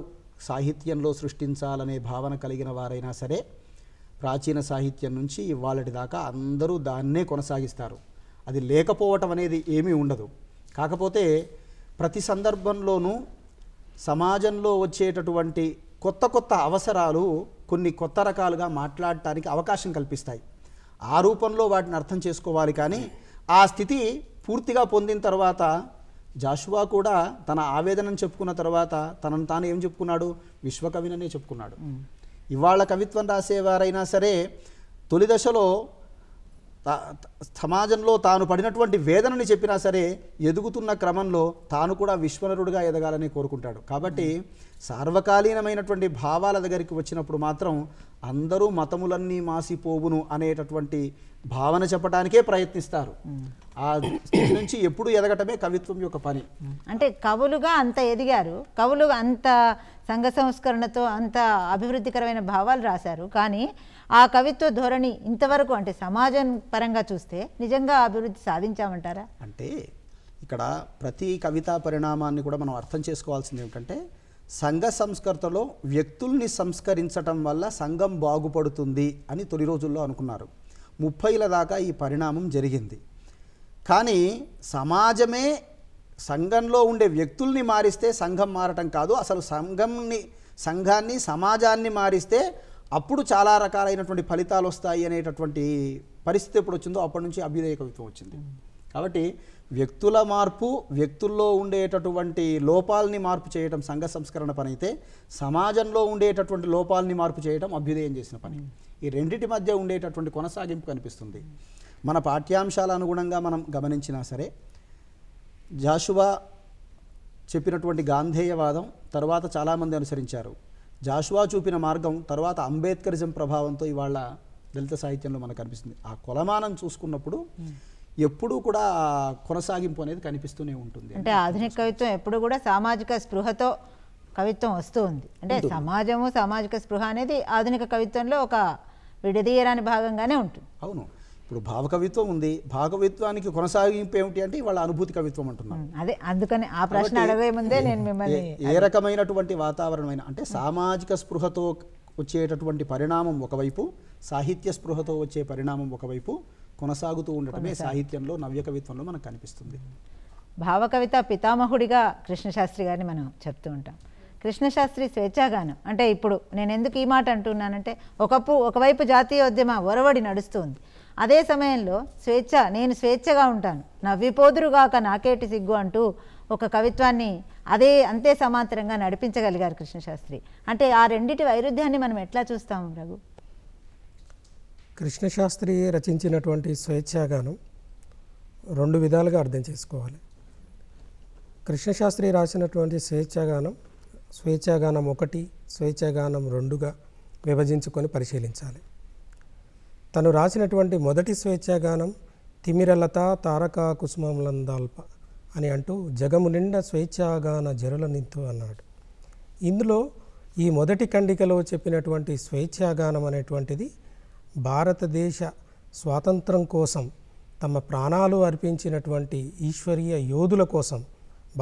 సాహిత్యంలో సృష్టించాలనే భావన కలిగిన వారైనా సరే ప్రాచీన సాహిత్యం నుంచి ఇవాళటి దాకా అందరూ దాన్నే కొనసాగిస్తారు అది లేకపోవటం అనేది ఏమీ ఉండదు కాకపోతే ప్రతి సందర్భంలోనూ సమాజంలో వచ్చేటటువంటి కొత్త కొత్త అవసరాలు కొన్ని కొత్త రకాలుగా మాట్లాడటానికి అవకాశం కల్పిస్తాయి ఆ రూపంలో వాటిని అర్థం చేసుకోవాలి కానీ ఆ స్థితి పూర్తిగా పొందిన తర్వాత జాషువా కూడా తన ఆవేదనను చెప్పుకున్న తర్వాత తనను తాను ఏం చెప్పుకున్నాడు విశ్వకవిననే చెప్పుకున్నాడు ఇవాళ కవిత్వం రాసేవారైనా సరే తొలి దశలో సమాజంలో తాను పడినటువంటి వేదనని చెప్పినా సరే ఎదుగుతున్న క్రమంలో తాను కూడా విశ్వనరుడుగా ఎదగాలని కోరుకుంటాడు కాబట్టి సార్వకాలీనమైనటువంటి భావాల దగ్గరికి వచ్చినప్పుడు మాత్రం అందరూ మతములన్నీ మాసిపోవును అనేటటువంటి భావన చెప్పడానికే ప్రయత్నిస్తారు ఆ స్థితి నుంచి ఎప్పుడు ఎదగటమే కవిత్వం యొక్క పని అంటే కవులుగా అంత ఎదిగారు కవులు అంత సంఘ సంస్కరణతో అంత అభివృద్ధికరమైన భావాలు రాశారు కానీ ఆ కవిత్వ ధోరణి ఇంతవరకు అంటే సమాజం పరంగా చూస్తే నిజంగా అభివృద్ధి సాధించామంటారా అంటే ఇక్కడ ప్రతి కవితా పరిణామాన్ని కూడా మనం అర్థం చేసుకోవాల్సింది ఏమిటంటే సంఘ సంస్కర్తలో వ్యక్తుల్ని సంస్కరించటం వల్ల సంఘం బాగుపడుతుంది అని తొలి రోజుల్లో అనుకున్నారు ముప్పైల దాకా ఈ పరిణామం జరిగింది కానీ సమాజమే సంఘంలో ఉండే వ్యక్తుల్ని మారిస్తే సంఘం మారటం కాదు అసలు సంఘంని సంఘాన్ని సమాజాన్ని మారిస్తే అప్పుడు చాలా రకాలైనటువంటి ఫలితాలు వస్తాయి అనేటటువంటి పరిస్థితి ఎప్పుడు వచ్చిందో అప్పటి నుంచి అభ్యుదయ కవిత్వం వచ్చింది కాబట్టి వ్యక్తుల మార్పు వ్యక్తుల్లో ఉండేటటువంటి లోపాలని మార్పు చేయటం సంఘ సంస్కరణ పని అయితే సమాజంలో ఉండేటటువంటి లోపాలని మార్పు చేయటం అభ్యుదయం చేసిన పని ఈ రెండింటి మధ్య ఉండేటటువంటి కొనసాగింపు కనిపిస్తుంది మన పాఠ్యాంశాల అనుగుణంగా మనం గమనించినా సరే జాషువా చెప్పినటువంటి గాంధేయవాదం తర్వాత చాలామంది అనుసరించారు జాషువా చూపిన మార్గం తర్వాత అంబేద్కరిజం ప్రభావంతో ఇవాళ దళిత సాహిత్యంలో మనకు కనిపిస్తుంది ఆ కొలమానం చూసుకున్నప్పుడు hmm. ఎప్పుడూ కూడా కొనసాగింపు అనేది కనిపిస్తూనే ఉంటుంది అంటే ఆధునిక కవిత్వం ఎప్పుడు కూడా సామాజిక స్పృహతో కవిత్వం వస్తూ ఉంది అంటే సమాజము సామాజిక స్పృహ అనేది ఆధునిక కవిత్వంలో ఒక విడదీయరాని భాగంగానే ఉంటుంది అవును ఇప్పుడు భావకవిత్వం ఉంది భావకవిత్వానికి కొనసాగింపు ఏమిటి అంటే వాళ్ళ అనుభూతి కవిత్వం అంటున్నాం అదే అందుకని ఆ ప్రశ్న అడగే ముందే నేను మిమ్మల్ని ఏ రకమైనటువంటి వాతావరణమైన అంటే సామాజిక స్పృహతో వచ్చేటటువంటి పరిణామం ఒకవైపు సాహిత్య స్పృహతో వచ్చే పరిణామం ఒకవైపు కొనసాగుతూ ఉండటమే సాహిత్యంలో నవ్య కవిత్వంలో మనకు కనిపిస్తుంది భావకవిత పితామహుడిగా కృష్ణశాస్త్రి గారిని మనం చెప్తూ ఉంటాం కృష్ణశాస్త్రి స్వేచ్ఛాగానం అంటే ఇప్పుడు నేను ఎందుకు ఈ మాట అంటున్నానంటే ఒకప్పుడు ఒకవైపు జాతీయోద్యమ ఒరవడి నడుస్తుంది అదే సమయంలో స్వేచ్ఛ నేను స్వేచ్ఛగా ఉంటాను నవ్విపోదురుగాక నాకేటి సిగ్గు అంటూ ఒక కవిత్వాన్ని అదే అంతే సమాంతరంగా నడిపించగలిగారు కృష్ణశాస్త్రి అంటే ఆ రెండిటి వైరుధ్యాన్ని మనం ఎట్లా చూస్తాము రఘు కృష్ణశాస్త్రి రచించినటువంటి స్వేచ్ఛగాను రెండు విధాలుగా అర్థం చేసుకోవాలి కృష్ణశాస్త్రి రాసినటువంటి స్వేచ్ఛగానం స్వేచ్ఛాగానం ఒకటి స్వేచ్ఛాగానం రెండుగా విభజించుకొని పరిశీలించాలి తను రాసినటువంటి మొదటి స్వేచ్ఛాగానం తిమిరలత తారకా కుసుమములందాల్ప అని అంటూ జగము నిండా స్వేచ్ఛాగాన జరుల నింతు అన్నాడు ఇందులో ఈ మొదటి ఖండికలో చెప్పినటువంటి స్వేచ్ఛాగానం అనేటువంటిది భారతదేశ స్వాతంత్రం కోసం తమ ప్రాణాలు అర్పించినటువంటి ఈశ్వరీయ యోధుల కోసం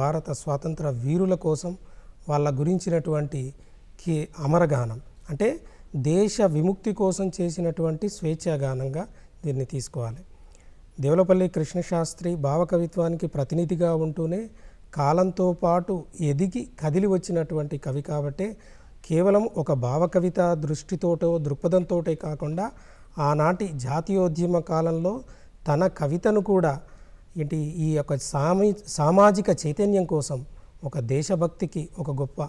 భారత స్వాతంత్ర వీరుల కోసం వాళ్ళ గురించినటువంటి అమరగానం అంటే దేశ విముక్తి కోసం చేసినటువంటి స్వేచ్ఛాగానంగా దీన్ని తీసుకోవాలి దేవులపల్లి కృష్ణశాస్త్రి భావకవిత్వానికి ప్రతినిధిగా ఉంటూనే కాలంతో పాటు ఎదిగి కదిలి వచ్చినటువంటి కవి కాబట్టే కేవలం ఒక భావకవిత దృష్టితోటో దృక్పథంతోటే కాకుండా ఆనాటి జాతీయోద్యమ కాలంలో తన కవితను కూడా ఏంటి ఈ యొక్క సామాజిక చైతన్యం కోసం ఒక దేశభక్తికి ఒక గొప్ప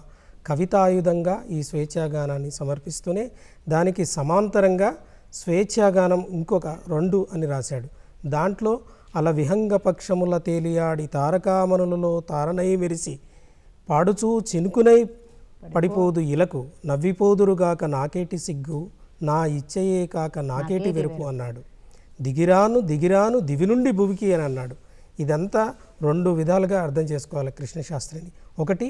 కవితాయుధంగా ఈ స్వేచ్ఛాగానాన్ని సమర్పిస్తూనే దానికి సమాంతరంగా స్వేచ్ఛాగానం ఇంకొక రెండు అని రాశాడు దాంట్లో అల విహంగపక్షముల తేలియాడి తారకామనులలో తారనై మెరిసి పాడుచూ చినుకునై పడిపోదు ఇలకు నవ్విపోదురుగాక నాకేటి సిగ్గు నా ఇచ్చయే కాక నాకేటి వెరుపు అన్నాడు దిగిరాను దిగిరాను దివి నుండి భువికి అని అన్నాడు ఇదంతా రెండు విధాలుగా అర్థం చేసుకోవాలి కృష్ణశాస్త్రిని ఒకటి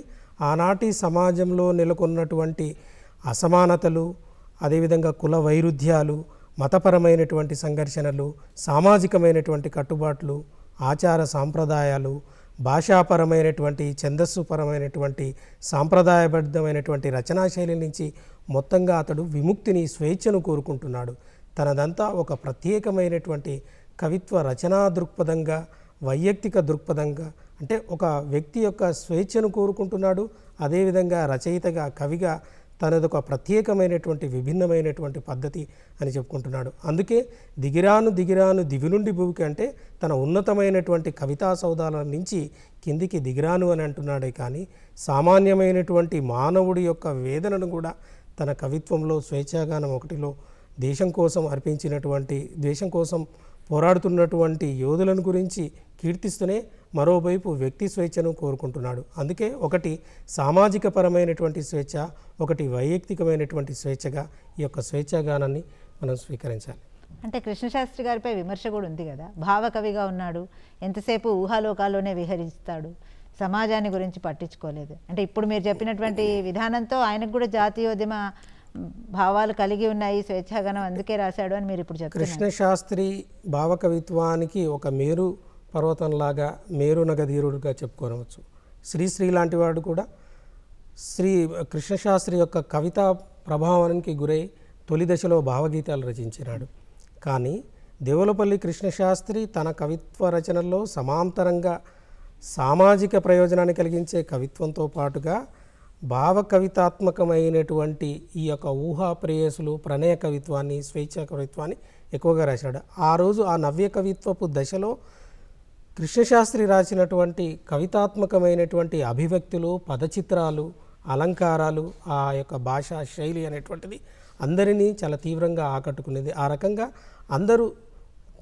ఆనాటి సమాజంలో నెలకొన్నటువంటి అసమానతలు అదేవిధంగా కుల వైరుధ్యాలు మతపరమైనటువంటి సంఘర్షణలు సామాజికమైనటువంటి కట్టుబాట్లు ఆచార సాంప్రదాయాలు భాషాపరమైనటువంటి ఛందస్సుపరమైనటువంటి సాంప్రదాయబద్ధమైనటువంటి రచనాశైలి నుంచి మొత్తంగా అతడు విముక్తిని స్వేచ్ఛను కోరుకుంటున్నాడు తనదంతా ఒక ప్రత్యేకమైనటువంటి కవిత్వ రచనా దృక్పథంగా వైయక్తిక దృక్పథంగా అంటే ఒక వ్యక్తి యొక్క స్వేచ్ఛను కోరుకుంటున్నాడు అదేవిధంగా రచయితగా కవిగా తనదొక ప్రత్యేకమైనటువంటి విభిన్నమైనటువంటి పద్ధతి అని చెప్పుకుంటున్నాడు అందుకే దిగిరాను దిగిరాను దివి నుండి భూమికి అంటే తన ఉన్నతమైనటువంటి కవితా సౌధాల నుంచి కిందికి దిగిరాను అని అంటున్నాడే కానీ సామాన్యమైనటువంటి మానవుడి యొక్క వేదనను కూడా తన కవిత్వంలో స్వేచ్ఛాగానం ఒకటిలో దేశం కోసం అర్పించినటువంటి దేశం కోసం పోరాడుతున్నటువంటి యోధులను గురించి కీర్తిస్తూనే మరోవైపు వ్యక్తి స్వేచ్ఛను కోరుకుంటున్నాడు అందుకే ఒకటి సామాజిక పరమైనటువంటి స్వేచ్ఛ ఒకటి వైయక్తికమైనటువంటి స్వేచ్ఛగా ఈ యొక్క స్వేచ్ఛాగానాన్ని మనం స్వీకరించాలి అంటే కృష్ణశాస్త్రి గారిపై విమర్శ కూడా ఉంది కదా భావకవిగా ఉన్నాడు ఎంతసేపు ఊహాలోకాల్లోనే విహరిస్తాడు సమాజాన్ని గురించి పట్టించుకోలేదు అంటే ఇప్పుడు మీరు చెప్పినటువంటి విధానంతో ఆయనకు కూడా జాతీయోద్యమ భావాలు కలిగి ఉన్నాయి స్వేచ్ఛాగనం అందుకే రాశాడు అని మీరు ఇప్పుడు చెప్తారు కృష్ణశాస్త్రి శాస్త్రి భావకవిత్వానికి ఒక మేరు పర్వతంలాగా మేరు నగధీరుడుగా చెప్పుకోవచ్చు శ్రీశ్రీ లాంటి వాడు కూడా శ్రీ కృష్ణశాస్త్రి యొక్క కవితా ప్రభావానికి గురై తొలి దశలో భావగీతాలు రచించినాడు కానీ దేవులపల్లి కృష్ణశాస్త్రి తన కవిత్వ రచనల్లో సమాంతరంగా సామాజిక ప్రయోజనాన్ని కలిగించే కవిత్వంతో పాటుగా భావ కవితాత్మకమైనటువంటి ఈ యొక్క ఊహా ప్రేయసులు ప్రణయ కవిత్వాన్ని స్వేచ్ఛ కవిత్వాన్ని ఎక్కువగా రాశాడు ఆ రోజు ఆ నవ్య కవిత్వపు దశలో కృష్ణశాస్త్రి రాసినటువంటి కవితాత్మకమైనటువంటి అభివ్యక్తులు పదచిత్రాలు అలంకారాలు ఆ యొక్క భాషా శైలి అనేటువంటిది అందరినీ చాలా తీవ్రంగా ఆకట్టుకునేది ఆ రకంగా అందరూ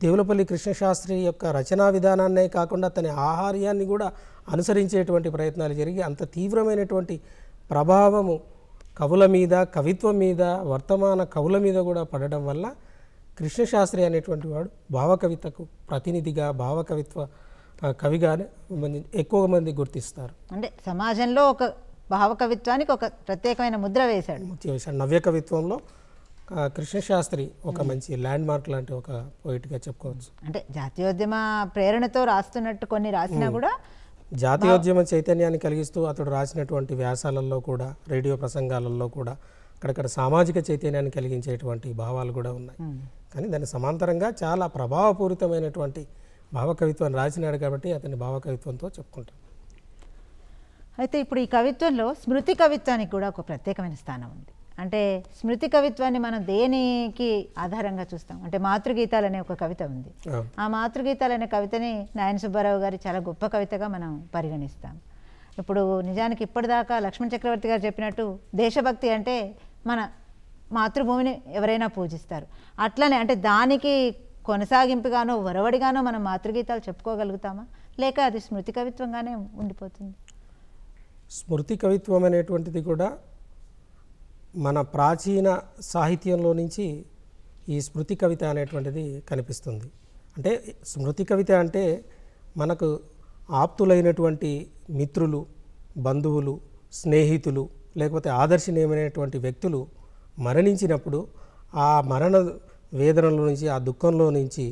దేవులపల్లి కృష్ణశాస్త్రి యొక్క రచనా విధానాన్నే కాకుండా తన ఆహార్యాన్ని కూడా అనుసరించేటువంటి ప్రయత్నాలు జరిగి అంత తీవ్రమైనటువంటి ప్రభావము కవుల మీద కవిత్వం మీద వర్తమాన కవుల మీద కూడా పడడం వల్ల కృష్ణశాస్త్రి అనేటువంటి వాడు భావకవితకు ప్రతినిధిగా భావకవిత్వ కవిగానే ఎక్కువ మంది గుర్తిస్తారు అంటే సమాజంలో ఒక భావకవిత్వానికి ఒక ప్రత్యేకమైన ముద్ర వేశాడు ముద్ర వేశాడు నవ్య కవిత్వంలో కృష్ణశాస్త్రి ఒక మంచి ల్యాండ్ మార్క్ లాంటి ఒక పోయిట్గా చెప్పుకోవచ్చు అంటే జాతీయోద్యమ ప్రేరణతో రాస్తున్నట్టు కొన్ని రాసినా కూడా జాతీయోద్యమ చైతన్యాన్ని కలిగిస్తూ అతడు రాసినటువంటి వ్యాసాలలో కూడా రేడియో ప్రసంగాలలో కూడా అక్కడక్కడ సామాజిక చైతన్యాన్ని కలిగించేటువంటి భావాలు కూడా ఉన్నాయి కానీ దాని సమాంతరంగా చాలా ప్రభావపూరితమైనటువంటి భావకవిత్వం రాసినాడు కాబట్టి అతని భావకవిత్వంతో చెప్పుకుంటాం అయితే ఇప్పుడు ఈ కవిత్వంలో స్మృతి కవిత్వానికి కూడా ఒక ప్రత్యేకమైన స్థానం ఉంది అంటే స్మృతి కవిత్వాన్ని మనం దేనికి ఆధారంగా చూస్తాం అంటే మాతృగీతాలు అనే ఒక కవిత ఉంది ఆ మాతృగీతాలు అనే కవితని నాయన సుబ్బారావు గారి చాలా గొప్ప కవితగా మనం పరిగణిస్తాం ఇప్పుడు నిజానికి ఇప్పటిదాకా లక్ష్మణ్ చక్రవర్తి గారు చెప్పినట్టు దేశభక్తి అంటే మన మాతృభూమిని ఎవరైనా పూజిస్తారు అట్లనే అంటే దానికి కొనసాగింపుగానో వరవడిగానో మనం మాతృగీతాలు చెప్పుకోగలుగుతామా లేక అది స్మృతి కవిత్వంగానే ఉండిపోతుంది స్మృతి కవిత్వం అనేటువంటిది కూడా మన ప్రాచీన సాహిత్యంలో నుంచి ఈ స్మృతి కవిత అనేటువంటిది కనిపిస్తుంది అంటే స్మృతి కవిత అంటే మనకు ఆప్తులైనటువంటి మిత్రులు బంధువులు స్నేహితులు లేకపోతే ఆదర్శనీయమైనటువంటి వ్యక్తులు మరణించినప్పుడు ఆ మరణ వేదనలో నుంచి ఆ దుఃఖంలో నుంచి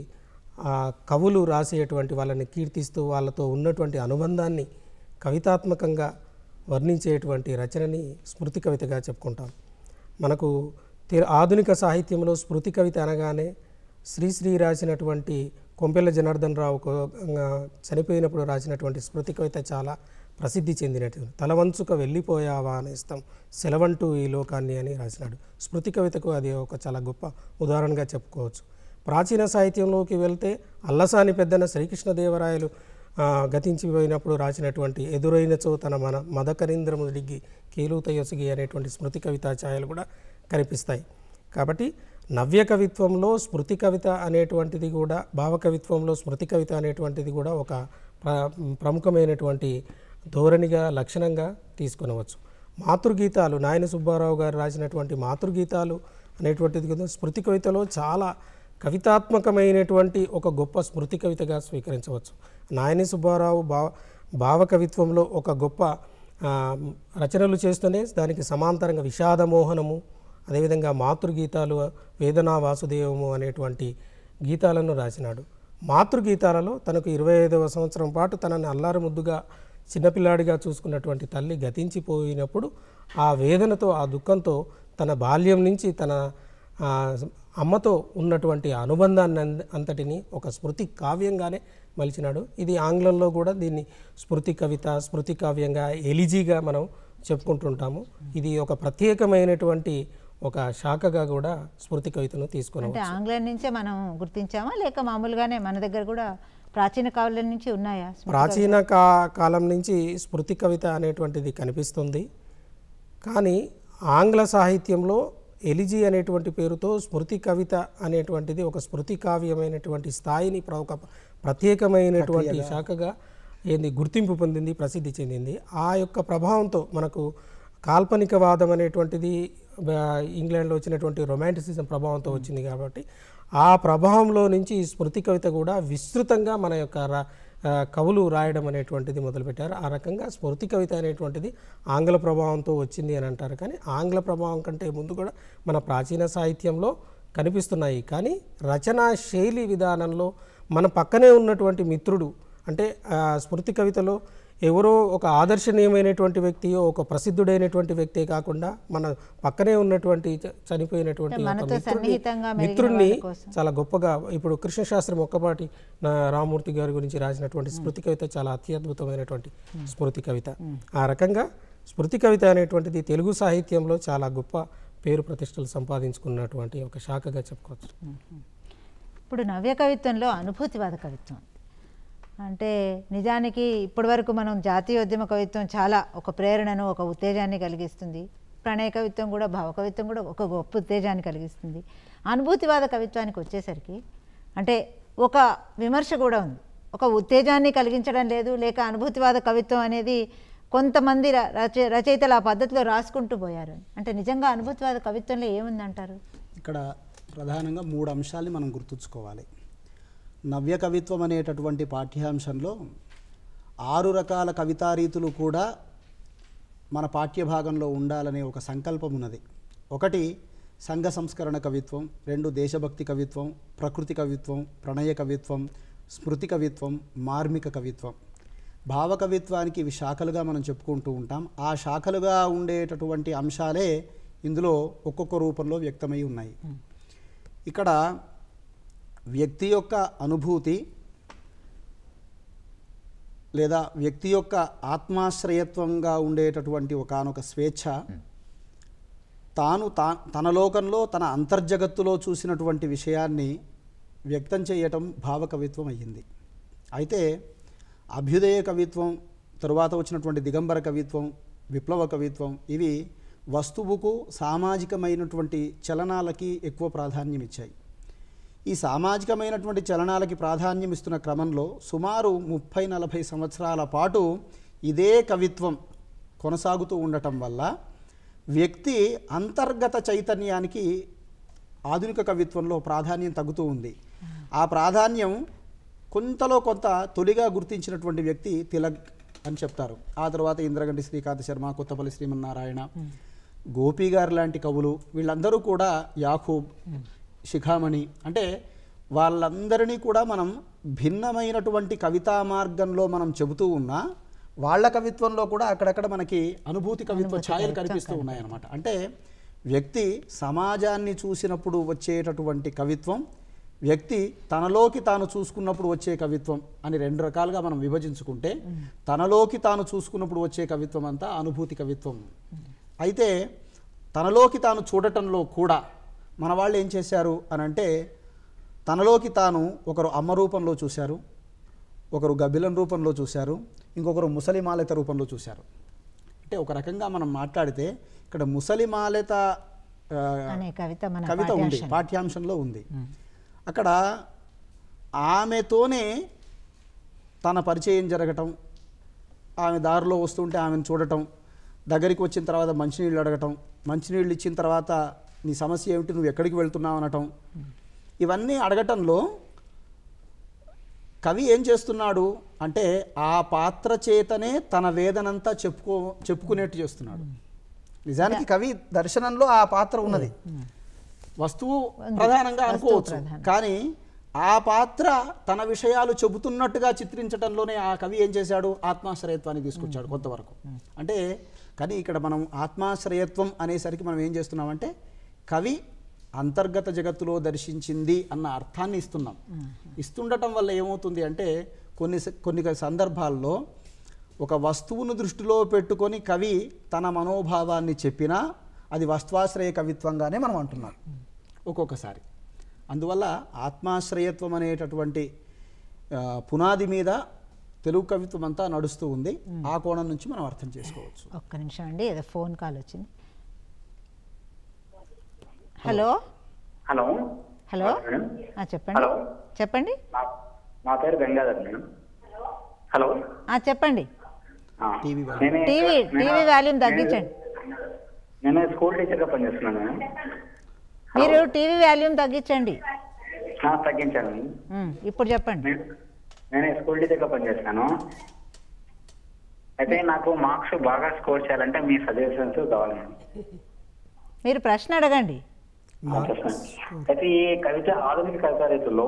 ఆ కవులు రాసేటువంటి వాళ్ళని కీర్తిస్తూ వాళ్ళతో ఉన్నటువంటి అనుబంధాన్ని కవితాత్మకంగా వర్ణించేటువంటి రచనని స్మృతి కవితగా చెప్పుకుంటాను మనకు ఆధునిక సాహిత్యంలో స్మృతి కవిత అనగానే శ్రీశ్రీ రాసినటువంటి కొంపెల్ల జనార్దన్ రావు చనిపోయినప్పుడు రాసినటువంటి స్మృతి కవిత చాలా ప్రసిద్ధి చెందినటువంటి తలవంచుక వెళ్ళిపోయావా అని ఇస్తాం సెలవంటూ ఈ లోకాన్ని అని రాసినాడు స్మృతి కవితకు అది ఒక చాలా గొప్ప ఉదాహరణగా చెప్పుకోవచ్చు ప్రాచీన సాహిత్యంలోకి వెళ్తే అల్లసాని పెద్దన శ్రీకృష్ణదేవరాయలు గతించిపోయినప్పుడు రాసినటువంటి ఎదురైనచో తన మన మదకరీంద్రము దిగి కీలూత యొసిగి అనేటువంటి స్మృతి కవితా ఛాయలు కూడా కనిపిస్తాయి కాబట్టి నవ్య కవిత్వంలో స్మృతి కవిత అనేటువంటిది కూడా భావకవిత్వంలో స్మృతి కవిత అనేటువంటిది కూడా ఒక ప్రముఖమైనటువంటి ధోరణిగా లక్షణంగా తీసుకునవచ్చు మాతృగీతాలు నాయన సుబ్బారావు గారు రాసినటువంటి మాతృగీతాలు అనేటువంటిది కదా స్మృతి కవితలో చాలా కవితాత్మకమైనటువంటి ఒక గొప్ప స్మృతి కవితగా స్వీకరించవచ్చు నాయని సుబ్బారావు భావ భావకవిత్వంలో ఒక గొప్ప రచనలు చేస్తూనే దానికి సమాంతరంగా విషాదమోహనము అదేవిధంగా మాతృగీతాలు వేదనా వాసుదేవము అనేటువంటి గీతాలను రాసినాడు మాతృగీతాలలో తనకు ఇరవై ఐదవ సంవత్సరం పాటు తనని అల్లారు ముద్దుగా చిన్నపిల్లాడిగా చూసుకున్నటువంటి తల్లి గతించిపోయినప్పుడు ఆ వేదనతో ఆ దుఃఖంతో తన బాల్యం నుంచి తన అమ్మతో ఉన్నటువంటి అనుబంధాన్ని అంతటిని ఒక స్మృతి కావ్యంగానే మలిచినాడు ఇది ఆంగ్లంలో కూడా దీన్ని స్మృతి కవిత స్మృతి కావ్యంగా ఎలిజీగా మనం చెప్పుకుంటుంటాము ఇది ఒక ప్రత్యేకమైనటువంటి ఒక శాఖగా కూడా స్మృతి కవితను తీసుకున్నాం అంటే ఆంగ్లం నుంచే మనం గుర్తించామా లేక మామూలుగానే మన దగ్గర కూడా ప్రాచీన కాలం నుంచి ఉన్నాయా ప్రాచీన కా కాలం నుంచి స్మృతి కవిత అనేటువంటిది కనిపిస్తుంది కానీ ఆంగ్ల సాహిత్యంలో ఎలిజీ అనేటువంటి పేరుతో స్మృతి కవిత అనేటువంటిది ఒక స్మృతి కావ్యమైనటువంటి స్థాయిని ఒక ప్రత్యేకమైనటువంటి శాఖగా ఏంది గుర్తింపు పొందింది ప్రసిద్ధి చెందింది ఆ యొక్క ప్రభావంతో మనకు కాల్పనికవాదం అనేటువంటిది ఇంగ్లాండ్లో వచ్చినటువంటి రొమాంటిసిజం ప్రభావంతో వచ్చింది కాబట్టి ఆ ప్రభావంలో నుంచి స్మృతి కవిత కూడా విస్తృతంగా మన యొక్క కవులు రాయడం అనేటువంటిది మొదలుపెట్టారు ఆ రకంగా స్మృతి కవిత అనేటువంటిది ఆంగ్ల ప్రభావంతో వచ్చింది అని అంటారు కానీ ఆంగ్ల ప్రభావం కంటే ముందు కూడా మన ప్రాచీన సాహిత్యంలో కనిపిస్తున్నాయి కానీ రచనా శైలి విధానంలో మన పక్కనే ఉన్నటువంటి మిత్రుడు అంటే స్మృతి కవితలో ఎవరో ఒక ఆదర్శనీయమైనటువంటి వ్యక్తియో ఒక ప్రసిద్ధుడైనటువంటి వ్యక్తే కాకుండా మన పక్కనే ఉన్నటువంటి చనిపోయినటువంటి మిత్రుణ్ణి చాలా గొప్పగా ఇప్పుడు కృష్ణశాస్త్రం ఒక్కపాటి రామమూర్తి రామూర్తి గారి గురించి రాసినటువంటి స్మృతి కవిత చాలా అత్యద్భుతమైనటువంటి స్మృతి కవిత ఆ రకంగా స్మృతి కవిత అనేటువంటిది తెలుగు సాహిత్యంలో చాలా గొప్ప పేరు ప్రతిష్టలు సంపాదించుకున్నటువంటి ఒక శాఖగా చెప్పుకోవచ్చు ఇప్పుడు నవ్య కవిత్వంలో అనుభూతివాద కవిత్వం అంటే నిజానికి ఇప్పటివరకు మనం జాతీయోద్యమ కవిత్వం చాలా ఒక ప్రేరణను ఒక ఉత్తేజాన్ని కలిగిస్తుంది ప్రణయ కవిత్వం కూడా భావ కవిత్వం కూడా ఒక గొప్ప ఉత్తేజాన్ని కలిగిస్తుంది అనుభూతివాద కవిత్వానికి వచ్చేసరికి అంటే ఒక విమర్శ కూడా ఉంది ఒక ఉత్తేజాన్ని కలిగించడం లేదు లేక అనుభూతివాద కవిత్వం అనేది కొంతమంది రచ రచయితలు ఆ పద్ధతిలో రాసుకుంటూ పోయారు అంటే నిజంగా అనుభూతివాద కవిత్వంలో ఏముందంటారు ఇక్కడ ప్రధానంగా మూడు అంశాలని మనం గుర్తుంచుకోవాలి నవ్య కవిత్వం అనేటటువంటి పాఠ్యాంశంలో ఆరు రకాల కవితారీతులు కూడా మన పాఠ్యభాగంలో ఉండాలనే ఒక సంకల్పం ఉన్నది ఒకటి సంఘ సంస్కరణ కవిత్వం రెండు దేశభక్తి కవిత్వం ప్రకృతి కవిత్వం ప్రణయ కవిత్వం స్మృతి కవిత్వం మార్మిక కవిత్వం భావ కవిత్వానికి ఇవి శాఖలుగా మనం చెప్పుకుంటూ ఉంటాం ఆ శాఖలుగా ఉండేటటువంటి అంశాలే ఇందులో ఒక్కొక్క రూపంలో వ్యక్తమై ఉన్నాయి ఇక్కడ వ్యక్తి యొక్క అనుభూతి లేదా వ్యక్తి యొక్క ఆత్మాశ్రయత్వంగా ఉండేటటువంటి ఒకనొక స్వేచ్ఛ తాను తా తన లోకంలో తన అంతర్జగత్తులో చూసినటువంటి విషయాన్ని వ్యక్తం చేయటం భావకవిత్వం అయ్యింది అయితే అభ్యుదయ కవిత్వం తరువాత వచ్చినటువంటి దిగంబర కవిత్వం విప్లవ కవిత్వం ఇవి వస్తువుకు సామాజికమైనటువంటి చలనాలకి ఎక్కువ ప్రాధాన్యం ఇచ్చాయి ఈ సామాజికమైనటువంటి చలనాలకి ప్రాధాన్యం ఇస్తున్న క్రమంలో సుమారు ముప్పై నలభై సంవత్సరాల పాటు ఇదే కవిత్వం కొనసాగుతూ ఉండటం వల్ల వ్యక్తి అంతర్గత చైతన్యానికి ఆధునిక కవిత్వంలో ప్రాధాన్యం తగ్గుతూ ఉంది ఆ ప్రాధాన్యం కొంతలో కొంత తొలిగా గుర్తించినటువంటి వ్యక్తి తిలక్ అని చెప్తారు ఆ తర్వాత ఇంద్రగంటి శ్రీకాంత శర్మ కొత్తపల్లి శ్రీమన్నారాయణ గోపి లాంటి కవులు వీళ్ళందరూ కూడా యాఖూబ్ శిఖామణి అంటే వాళ్ళందరినీ కూడా మనం భిన్నమైనటువంటి కవితా మార్గంలో మనం చెబుతూ ఉన్నా వాళ్ళ కవిత్వంలో కూడా అక్కడక్కడ మనకి అనుభూతి కవిత్వ ఛాయలు కనిపిస్తూ ఉన్నాయన్నమాట అంటే వ్యక్తి సమాజాన్ని చూసినప్పుడు వచ్చేటటువంటి కవిత్వం వ్యక్తి తనలోకి తాను చూసుకున్నప్పుడు వచ్చే కవిత్వం అని రెండు రకాలుగా మనం విభజించుకుంటే తనలోకి తాను చూసుకున్నప్పుడు వచ్చే కవిత్వం అంతా అనుభూతి కవిత్వం అయితే తనలోకి తాను చూడటంలో కూడా మన వాళ్ళు ఏం చేశారు అని అంటే తనలోకి తాను ఒకరు అమ్మ రూపంలో చూశారు ఒకరు గబ్బిలం రూపంలో చూశారు ఇంకొకరు ముసలిమాలెత రూపంలో చూశారు అంటే ఒక రకంగా మనం మాట్లాడితే ఇక్కడ ముసలిమాలెత కవిత ఉంది పాఠ్యాంశంలో ఉంది అక్కడ ఆమెతోనే తన పరిచయం జరగటం ఆమె దారిలో వస్తుంటే ఆమెను చూడటం దగ్గరికి వచ్చిన తర్వాత మంచినీళ్ళు అడగటం మంచినీళ్ళు ఇచ్చిన తర్వాత నీ సమస్య ఏమిటి నువ్వు ఎక్కడికి వెళ్తున్నావు అనటం ఇవన్నీ అడగటంలో కవి ఏం చేస్తున్నాడు అంటే ఆ పాత్ర చేతనే తన వేదనంతా చెప్పుకో చెప్పుకునేట్టు చేస్తున్నాడు నిజానికి కవి దర్శనంలో ఆ పాత్ర ఉన్నది వస్తువు ప్రధానంగా అనుకోవచ్చు కానీ ఆ పాత్ర తన విషయాలు చెబుతున్నట్టుగా చిత్రించడంలోనే ఆ కవి ఏం చేశాడు ఆత్మాశ్రయత్వాన్ని తీసుకొచ్చాడు కొంతవరకు అంటే కానీ ఇక్కడ మనం ఆత్మాశ్రయత్వం అనేసరికి మనం ఏం చేస్తున్నామంటే కవి అంతర్గత జగత్తులో దర్శించింది అన్న అర్థాన్ని ఇస్తున్నాం ఇస్తుండటం వల్ల ఏమవుతుంది అంటే కొన్ని కొన్ని సందర్భాల్లో ఒక వస్తువును దృష్టిలో పెట్టుకొని కవి తన మనోభావాన్ని చెప్పినా అది వస్తువాశ్రయ కవిత్వంగానే మనం అంటున్నాం ఒక్కొక్కసారి అందువల్ల ఆత్మాశ్రయత్వం అనేటటువంటి పునాది మీద తెలుగు కవిత్వం అంతా నడుస్తూ ఉంది ఆ కోణం నుంచి మనం అర్థం చేసుకోవచ్చు ఒక్క నిమిషం అండి ఏదో ఫోన్ కాల్ వచ్చింది హలో హలో హలో చెప్పండి చెప్పండి నా పేరు గంగాధర్ మేడం హలో చెప్పండి టీవీ టీవీ వాల్యూమ్ తగ్గించండి నేను స్కూల్ టీచర్గా పనిచేస్తున్నాను మీరు టీవీ వాల్యూమ్ తగ్గించండి తగ్గించాను ఇప్పుడు చెప్పండి నేను స్కూల్ టీచర్గా పనిచేస్తాను అయితే నాకు మార్క్స్ బాగా స్కోర్ చేయాలంటే మీ సజెషన్స్ కావాలి మీరు ప్రశ్న అడగండి అయితే ఈ కవిత ఆధునిక కవిత రీతుల్లో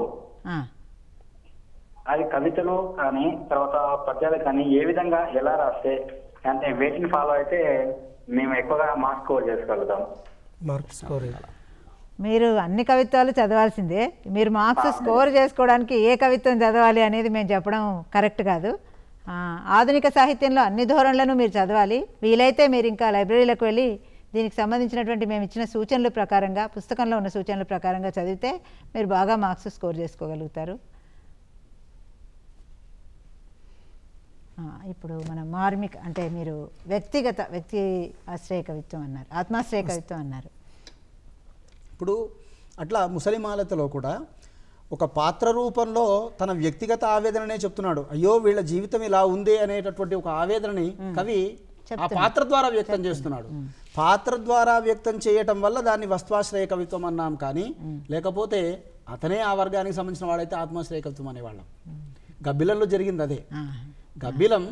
అది కవితలు కానీ తర్వాత పద్యాలు కానీ ఏ విధంగా ఎలా రాస్తే అంటే వేటిని ఫాలో అయితే మేము ఎక్కువగా మార్క్ స్కోర్ చేసుకోగలుగుతాం మార్క్ స్కోర్ మీరు అన్ని కవిత్వాలు చదవాల్సిందే మీరు మార్క్స్ స్కోర్ చేసుకోవడానికి ఏ కవిత్వం చదవాలి అనేది మేము చెప్పడం కరెక్ట్ కాదు ఆధునిక సాహిత్యంలో అన్ని ధోరణులను మీరు చదవాలి వీలైతే మీరు ఇంకా లైబ్రరీలకు వెళ్ళి దీనికి సంబంధించినటువంటి మేము ఇచ్చిన సూచనల ప్రకారంగా పుస్తకంలో ఉన్న సూచనల ప్రకారంగా చదివితే మీరు బాగా మార్క్స్ స్కోర్ చేసుకోగలుగుతారు ఇప్పుడు మన మార్మిక్ అంటే మీరు వ్యక్తిగత వ్యక్తి ఆశ్రయ కవిత్వం అన్నారు ఆత్మాశ్రయ కవిత్వం అన్నారు ఇప్పుడు అట్లా ముసలిమాలతలో కూడా ఒక పాత్ర రూపంలో తన వ్యక్తిగత ఆవేదననే చెప్తున్నాడు అయ్యో వీళ్ళ జీవితం ఇలా ఉంది అనేటటువంటి ఒక ఆవేదనని కవి ఆ పాత్ర ద్వారా వ్యక్తం చేస్తున్నాడు పాత్ర ద్వారా వ్యక్తం చేయటం వల్ల దాన్ని వస్తువాశ్రయ కవిత్వం అన్నాం కానీ లేకపోతే అతనే ఆ వర్గానికి సంబంధించిన వాడైతే ఆత్మాశ్రయ కవిత్వం అనేవాళ్ళం గబ్బిలంలో జరిగింది అదే గబ్బిలం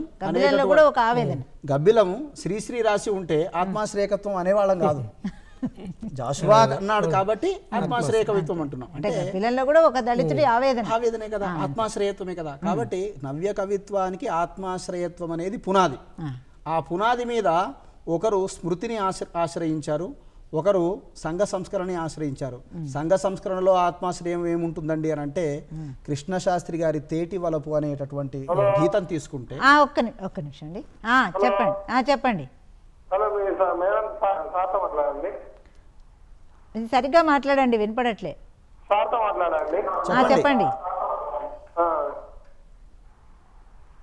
గబ్బిలం శ్రీశ్రీ రాసి ఉంటే ఆత్మాశ్రయకత్వం అనేవాళ్ళం కాదు [laughs] జాషువా అన్నాడు కాబట్టి ఆత్మాశ్రయ కవిత్వం అంటున్నాం అంటే కూడా ఆవేదనే కదా ఆత్మాశ్రయత్వమే కదా కాబట్టి నవ్య కవిత్వానికి ఆత్మాశ్రయత్వం అనేది పునాది ఆ పునాది మీద ఒకరు స్మృతిని ఆశ్రయించారు ఒకరు సంఘ సంస్కరణని ఆశ్రయించారు సంఘ సంస్కరణలో ఆత్మాశ్రయం ఏముంటుందండి అని అంటే కృష్ణ శాస్త్రి గారి తేటి వలపు అనేటటువంటి గీతం తీసుకుంటే ఒక్క ఒక్క నిమిషం అండి చెప్పండి చెప్పండి సరిగ్గా మాట్లాడండి వినపడట్లే చెప్పండి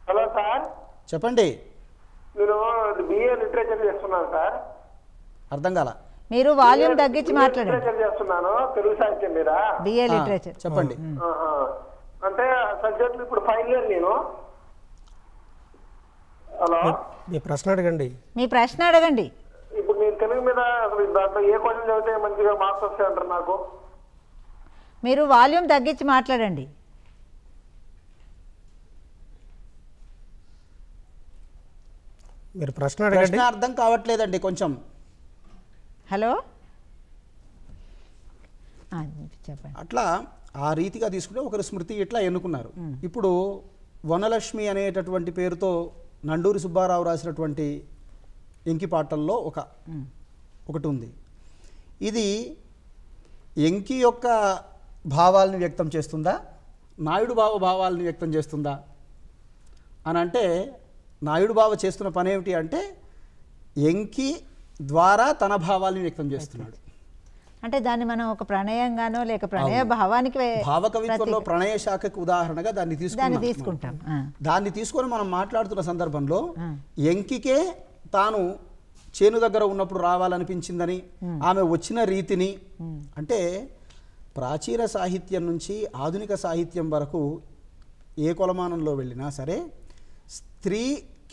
హలో సార్ చెప్పండి నేను బిఏ లిటరేచర్ చేస్తున్నాను సార్ అర్థం కాల మీరు వాల్యూమ్ తగ్గించి మాట్లాడండి చేస్తున్నాను తెలుగు సాహిత్యం మీద బిఏ లిటరేచర్ చెప్పండి అంటే సబ్జెక్టులు ఇప్పుడు ఫైవ్ ఇయర్ నేను హలో మీ ప్రశ్న అడగండి మీ ప్రశ్న అడగండి ఇప్పుడు నేను తెలుగు మీద దాంట్లో ఏ క్వశ్చన్ చదివితే మంచిగా మార్క్స్ వస్తాయంటారు నాకు మీరు వాల్యూమ్ తగ్గించి మాట్లాడండి మీరు ప్రశ్న ప్రశ్న అర్థం కావట్లేదండి కొంచెం హలో చెప్పండి అట్లా ఆ రీతిగా తీసుకుంటే ఒకరు స్మృతి ఇట్లా ఎన్నుకున్నారు ఇప్పుడు వనలక్ష్మి అనేటటువంటి పేరుతో నండూరి సుబ్బారావు రాసినటువంటి ఎంకి పాటల్లో ఒక ఒకటి ఉంది ఇది ఎంకి యొక్క భావాలను వ్యక్తం చేస్తుందా నాయుడు భావ భావాలను వ్యక్తం చేస్తుందా అని అంటే నాయుడు బాబు చేస్తున్న పని ఏమిటి అంటే ఎంకి ద్వారా తన భావాలను వ్యక్తం చేస్తున్నాడు అంటే దాన్ని మనం ఒక ప్రణయంగానో లేక ప్రణయ భావానికి భావకవిత్వంలో ప్రణయ శాఖకు ఉదాహరణగా దాన్ని తీసుకుని తీసుకుంటాం దాన్ని తీసుకొని మనం మాట్లాడుతున్న సందర్భంలో ఎంకికే తాను చేను దగ్గర ఉన్నప్పుడు రావాలనిపించిందని ఆమె వచ్చిన రీతిని అంటే ప్రాచీన సాహిత్యం నుంచి ఆధునిక సాహిత్యం వరకు ఏ కొలమానంలో వెళ్ళినా సరే స్త్రీ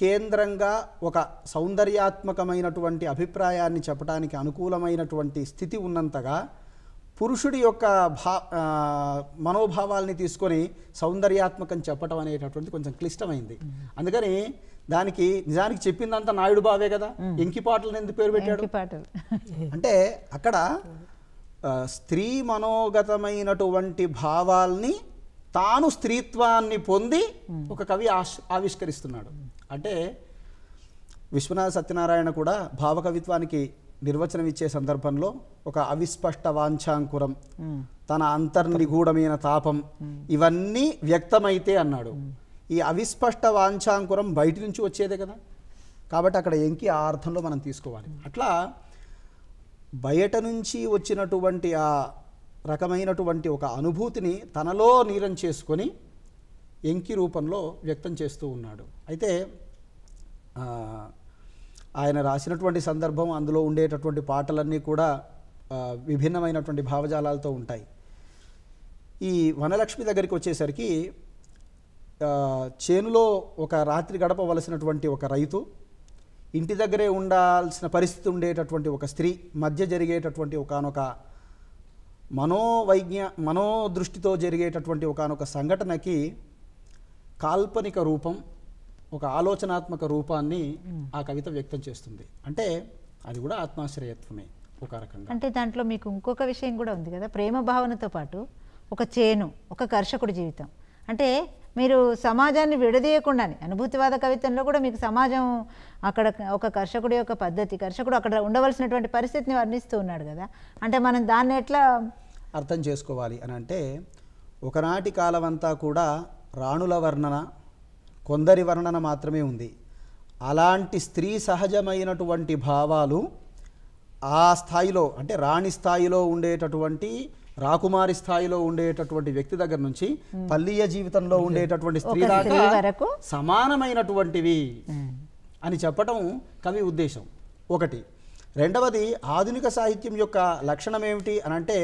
కేంద్రంగా ఒక సౌందర్యాత్మకమైనటువంటి అభిప్రాయాన్ని చెప్పడానికి అనుకూలమైనటువంటి స్థితి ఉన్నంతగా పురుషుడి యొక్క భా మనోభావాల్ని తీసుకొని సౌందర్యాత్మకం చెప్పడం అనేటటువంటి కొంచెం క్లిష్టమైంది అందుకని దానికి నిజానికి చెప్పిందంతా నాయుడు బావే కదా ఎంకిపాటలను ఎందుకు పేరు పెట్టాడు [laughs] అంటే అక్కడ స్త్రీ మనోగతమైనటువంటి భావాల్ని తాను స్త్రీత్వాన్ని పొంది ఒక కవి ఆవిష్కరిస్తున్నాడు అంటే విశ్వనాథ సత్యనారాయణ కూడా భావకవిత్వానికి నిర్వచనం ఇచ్చే సందర్భంలో ఒక అవిస్పష్ట వాంఛాంకురం తన అంతర్నిగూఢమైన తాపం ఇవన్నీ వ్యక్తమైతే అన్నాడు ఈ అవిస్పష్ట వాంఛాంకురం బయటి నుంచి వచ్చేదే కదా కాబట్టి అక్కడ ఎంకి ఆ అర్థంలో మనం తీసుకోవాలి అట్లా బయట నుంచి వచ్చినటువంటి ఆ రకమైనటువంటి ఒక అనుభూతిని తనలో నీరం చేసుకొని ఎంకి రూపంలో వ్యక్తం చేస్తూ ఉన్నాడు అయితే ఆయన రాసినటువంటి సందర్భం అందులో ఉండేటటువంటి పాటలన్నీ కూడా విభిన్నమైనటువంటి భావజాలాలతో ఉంటాయి ఈ వనలక్ష్మి దగ్గరికి వచ్చేసరికి చేనులో ఒక రాత్రి గడపవలసినటువంటి ఒక రైతు ఇంటి దగ్గరే ఉండాల్సిన పరిస్థితి ఉండేటటువంటి ఒక స్త్రీ మధ్య జరిగేటటువంటి ఒకనొక మనోవైజ్ఞ మనోదృష్టితో జరిగేటటువంటి ఒకనొక సంఘటనకి కాల్పనిక రూపం ఒక ఆలోచనాత్మక రూపాన్ని ఆ కవిత వ్యక్తం చేస్తుంది అంటే అది కూడా ఆత్మాశ్రయత్వమే ఒక రకంగా అంటే దాంట్లో మీకు ఇంకొక విషయం కూడా ఉంది కదా ప్రేమ భావనతో పాటు ఒక చేను ఒక కర్షకుడి జీవితం అంటే మీరు సమాజాన్ని విడదీయకుండానే అనుభూతివాద కవితంలో కూడా మీకు సమాజం అక్కడ ఒక కర్షకుడి యొక్క పద్ధతి కర్షకుడు అక్కడ ఉండవలసినటువంటి పరిస్థితిని వర్ణిస్తూ ఉన్నాడు కదా అంటే మనం దాన్ని ఎట్లా అర్థం చేసుకోవాలి అని అంటే ఒకనాటి కాలమంతా కూడా రాణుల వర్ణన కొందరి వర్ణన మాత్రమే ఉంది అలాంటి స్త్రీ సహజమైనటువంటి భావాలు ఆ స్థాయిలో అంటే రాణి స్థాయిలో ఉండేటటువంటి రాకుమారి స్థాయిలో ఉండేటటువంటి వ్యక్తి దగ్గర నుంచి పల్లీయ జీవితంలో ఉండేటటువంటి స్త్రీ వరకు సమానమైనటువంటివి అని చెప్పటం కవి ఉద్దేశం ఒకటి రెండవది ఆధునిక సాహిత్యం యొక్క లక్షణం ఏమిటి అని అంటే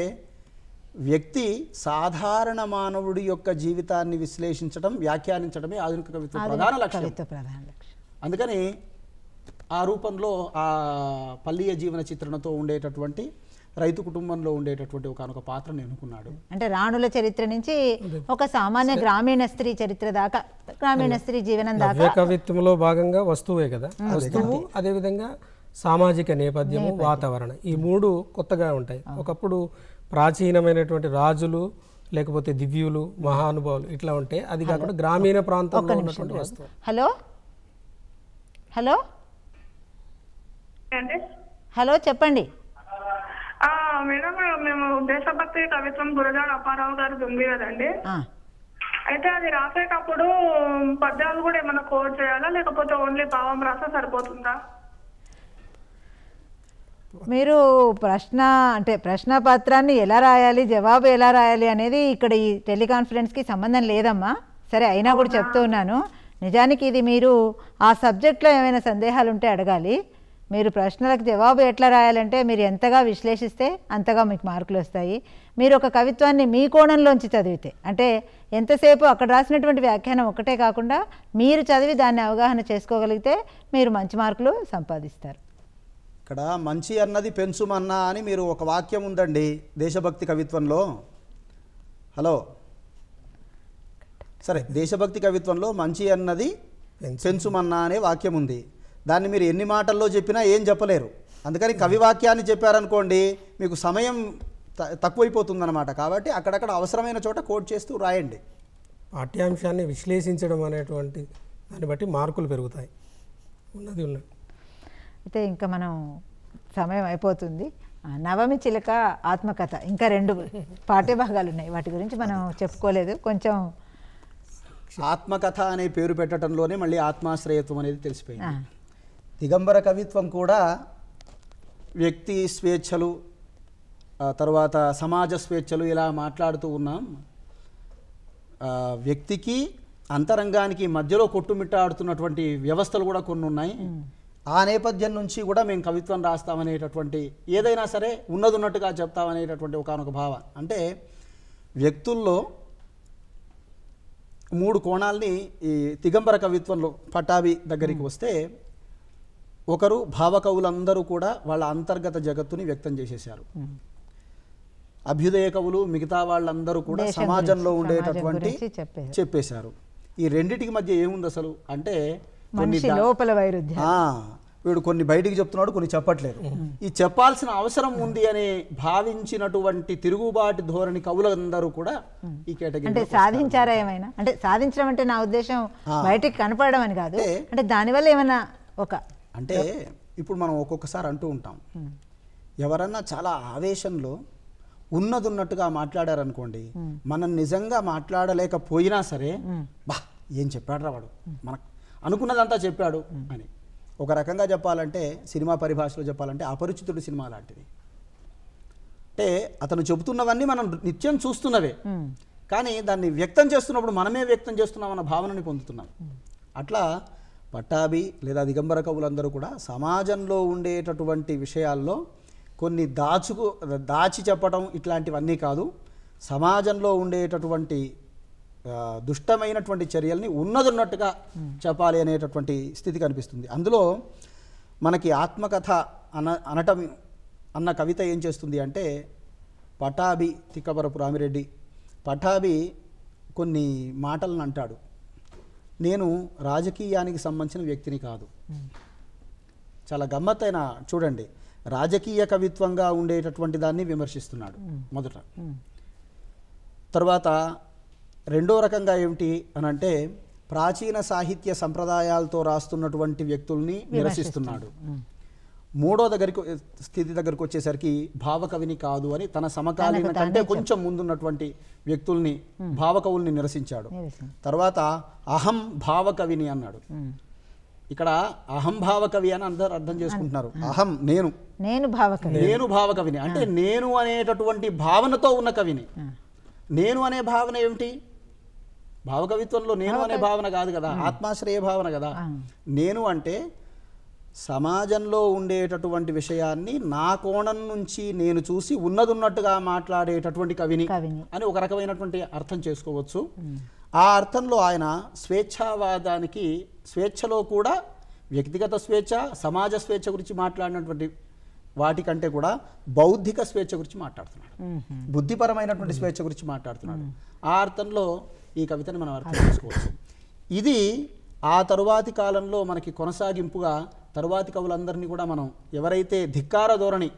వ్యక్తి సాధారణ మానవుడి యొక్క జీవితాన్ని విశ్లేషించడం వ్యాఖ్యానించడమే ఆధునిక కవిత్వ ప్రధాన లక్ష్యం అందుకని ఆ రూపంలో ఆ పల్లీయ జీవన చిత్రణతో ఉండేటటువంటి రైతు కుటుంబంలో ఉండేటటువంటి ఒక పాత్రను ఎన్నుకున్నాడు అంటే రాణుల చరిత్ర నుంచి ఒక సామాన్య గ్రామీణ స్త్రీ చరిత్ర దాకా గ్రామీణ స్త్రీ జీవనం దాకా కవిత్వంలో భాగంగా వస్తువే కదా వస్తువు అదేవిధంగా సామాజిక నేపథ్యము వాతావరణం ఈ మూడు కొత్తగా ఉంటాయి ఒకప్పుడు ప్రాచీనమైనటువంటి రాజులు లేకపోతే దివ్యులు మహానుభావులు ఇట్లా ఉంటే అది కాకుండా గ్రామీణ ప్రాంతంలో ఉన్నటువంటి వస్తువు హలో హలో హలో చెప్పండి మేడం మేము దేశభక్తి కవిత్వం గురజాడ అప్పారావు గారు ఉంది కదండి అయితే అది రాసేటప్పుడు పద్యాలు కూడా ఏమైనా కోడ్ చేయాలా లేకపోతే ఓన్లీ భావం రాస్తే సరిపోతుందా మీరు ప్రశ్న అంటే ప్రశ్న పత్రాన్ని ఎలా రాయాలి జవాబు ఎలా రాయాలి అనేది ఇక్కడ ఈ టెలికాన్ఫరెన్స్కి సంబంధం లేదమ్మా సరే అయినా కూడా చెప్తూ ఉన్నాను నిజానికి ఇది మీరు ఆ సబ్జెక్ట్లో ఏమైనా సందేహాలు ఉంటే అడగాలి మీరు ప్రశ్నలకు జవాబు ఎట్లా రాయాలంటే మీరు ఎంతగా విశ్లేషిస్తే అంతగా మీకు మార్కులు వస్తాయి మీరు ఒక కవిత్వాన్ని మీ కోణంలోంచి చదివితే అంటే ఎంతసేపు అక్కడ రాసినటువంటి వ్యాఖ్యానం ఒకటే కాకుండా మీరు చదివి దాన్ని అవగాహన చేసుకోగలిగితే మీరు మంచి మార్కులు సంపాదిస్తారు ఇక్కడ మంచి అన్నది పెంచుమన్నా అని మీరు ఒక వాక్యం ఉందండి దేశభక్తి కవిత్వంలో హలో సరే దేశభక్తి కవిత్వంలో మంచి అన్నది పెంచుమన్నా అనే వాక్యం ఉంది దాన్ని మీరు ఎన్ని మాటల్లో చెప్పినా ఏం చెప్పలేరు అందుకని కవి వాక్యాన్ని చెప్పారనుకోండి మీకు సమయం తక్కువైపోతుందన్నమాట కాబట్టి అక్కడక్కడ అవసరమైన చోట కోట్ చేస్తూ రాయండి పాఠ్యాంశాన్ని విశ్లేషించడం అనేటువంటి దాన్ని బట్టి మార్కులు పెరుగుతాయి ఉన్నది ఉన్నది అయితే ఇంకా మనం సమయం అయిపోతుంది నవమి చిలక ఆత్మకథ ఇంకా రెండు పాఠ్యభాగాలు ఉన్నాయి వాటి గురించి మనం చెప్పుకోలేదు కొంచెం ఆత్మకథ అనే పేరు పెట్టడంలోనే మళ్ళీ ఆత్మాశ్రయత్వం అనేది తెలిసిపోయింది దిగంబర కవిత్వం కూడా వ్యక్తి స్వేచ్ఛలు తర్వాత సమాజ స్వేచ్ఛలు ఇలా మాట్లాడుతూ ఉన్నాం వ్యక్తికి అంతరంగానికి మధ్యలో కొట్టుమిట్టాడుతున్నటువంటి వ్యవస్థలు కూడా కొన్ని ఉన్నాయి ఆ నేపథ్యం నుంచి కూడా మేము కవిత్వం రాస్తామనేటటువంటి ఏదైనా సరే ఉన్నది ఉన్నట్టుగా చెప్తామనేటటువంటి ఒకనొక భావ అంటే వ్యక్తుల్లో మూడు కోణాల్ని ఈ దిగంబర కవిత్వంలో పటాభి దగ్గరికి వస్తే ఒకరు భావకవులందరూ కూడా వాళ్ళ అంతర్గత జగత్తుని వ్యక్తం చేసేశారు అభ్యుదయ కవులు మిగతా వాళ్ళందరూ కూడా సమాజంలో ఉండేటటువంటి చెప్పేశారు ఈ రెండిటికి మధ్య ఏముంది అసలు అంటే లోపల వైరుధ్యం వీడు కొన్ని బయటికి చెప్తున్నాడు కొన్ని చెప్పట్లేదు ఈ చెప్పాల్సిన అవసరం ఉంది అని భావించినటువంటి తిరుగుబాటు ధోరణి కవులందరూ కూడా ఈ కేటగిరీ అంటే సాధించారా ఏమైనా అంటే సాధించడం అంటే నా ఉద్దేశం బయటికి కనపడడం అని కాదు అంటే దానివల్ల ఏమైనా ఒక అంటే ఇప్పుడు మనం ఒక్కొక్కసారి అంటూ ఉంటాం ఎవరన్నా చాలా ఆవేశంలో ఉన్నది ఉన్నట్టుగా మాట్లాడారనుకోండి మనం నిజంగా మాట్లాడలేకపోయినా సరే బా ఏం చెప్పాడు రావాడు మన అనుకున్నదంతా చెప్పాడు అని ఒక రకంగా చెప్పాలంటే సినిమా పరిభాషలో చెప్పాలంటే అపరిచితుడు సినిమా లాంటిది అంటే అతను చెబుతున్నవన్నీ మనం నిత్యం చూస్తున్నవే కానీ దాన్ని వ్యక్తం చేస్తున్నప్పుడు మనమే వ్యక్తం చేస్తున్నాం భావనని పొందుతున్నాం అట్లా పట్టాభి లేదా దిగంబర కవులందరూ కూడా సమాజంలో ఉండేటటువంటి విషయాల్లో కొన్ని దాచుకు దాచి చెప్పడం ఇట్లాంటివన్నీ కాదు సమాజంలో ఉండేటటువంటి దుష్టమైనటువంటి చర్యల్ని ఉన్నదున్నట్టుగా చెప్పాలి అనేటటువంటి స్థితి కనిపిస్తుంది అందులో మనకి ఆత్మకథ అన అనటం అన్న కవిత ఏం చేస్తుంది అంటే పటాభి తిక్కపరపు రామిరెడ్డి పటాభి కొన్ని మాటలను అంటాడు నేను రాజకీయానికి సంబంధించిన వ్యక్తిని కాదు చాలా గమ్మత్తైన చూడండి రాజకీయ కవిత్వంగా ఉండేటటువంటి దాన్ని విమర్శిస్తున్నాడు మొదట తర్వాత రెండో రకంగా ఏమిటి అని అంటే ప్రాచీన సాహిత్య సంప్రదాయాలతో రాస్తున్నటువంటి వ్యక్తుల్ని నిరసిస్తున్నాడు మూడో దగ్గరికి స్థితి దగ్గరికి వచ్చేసరికి భావకవిని కాదు అని తన సమకాలీన కంటే కొంచెం ముందున్నటువంటి వ్యక్తుల్ని భావకవుల్ని నిరసించాడు తర్వాత అహం భావకవిని అన్నాడు ఇక్కడ అహం భావకవి అని అందరు అర్థం చేసుకుంటున్నారు అహం నేను నేను భావకవి నేను భావకవిని అంటే నేను అనేటటువంటి భావనతో ఉన్న కవిని నేను అనే భావన ఏమిటి భావకవిత్వంలో నేను అనే భావన కాదు కదా ఆత్మాశ్రయ భావన కదా నేను అంటే సమాజంలో ఉండేటటువంటి విషయాన్ని నా కోణం నుంచి నేను చూసి ఉన్నదున్నట్టుగా మాట్లాడేటటువంటి కవిని అని ఒక రకమైనటువంటి అర్థం చేసుకోవచ్చు ఆ అర్థంలో ఆయన స్వేచ్ఛావాదానికి స్వేచ్ఛలో కూడా వ్యక్తిగత స్వేచ్ఛ సమాజ స్వేచ్ఛ గురించి మాట్లాడినటువంటి వాటికంటే కూడా బౌద్ధిక స్వేచ్ఛ గురించి మాట్లాడుతున్నాడు బుద్ధిపరమైనటువంటి స్వేచ్ఛ గురించి మాట్లాడుతున్నాడు ఆ అర్థంలో ఈ కవితను మనం అర్థం చేసుకోవచ్చు ఇది ఆ తరువాతి కాలంలో మనకి కొనసాగింపుగా తరువాతి కవులందరినీ కూడా మనం ఎవరైతే ధిక్కార ధోరణి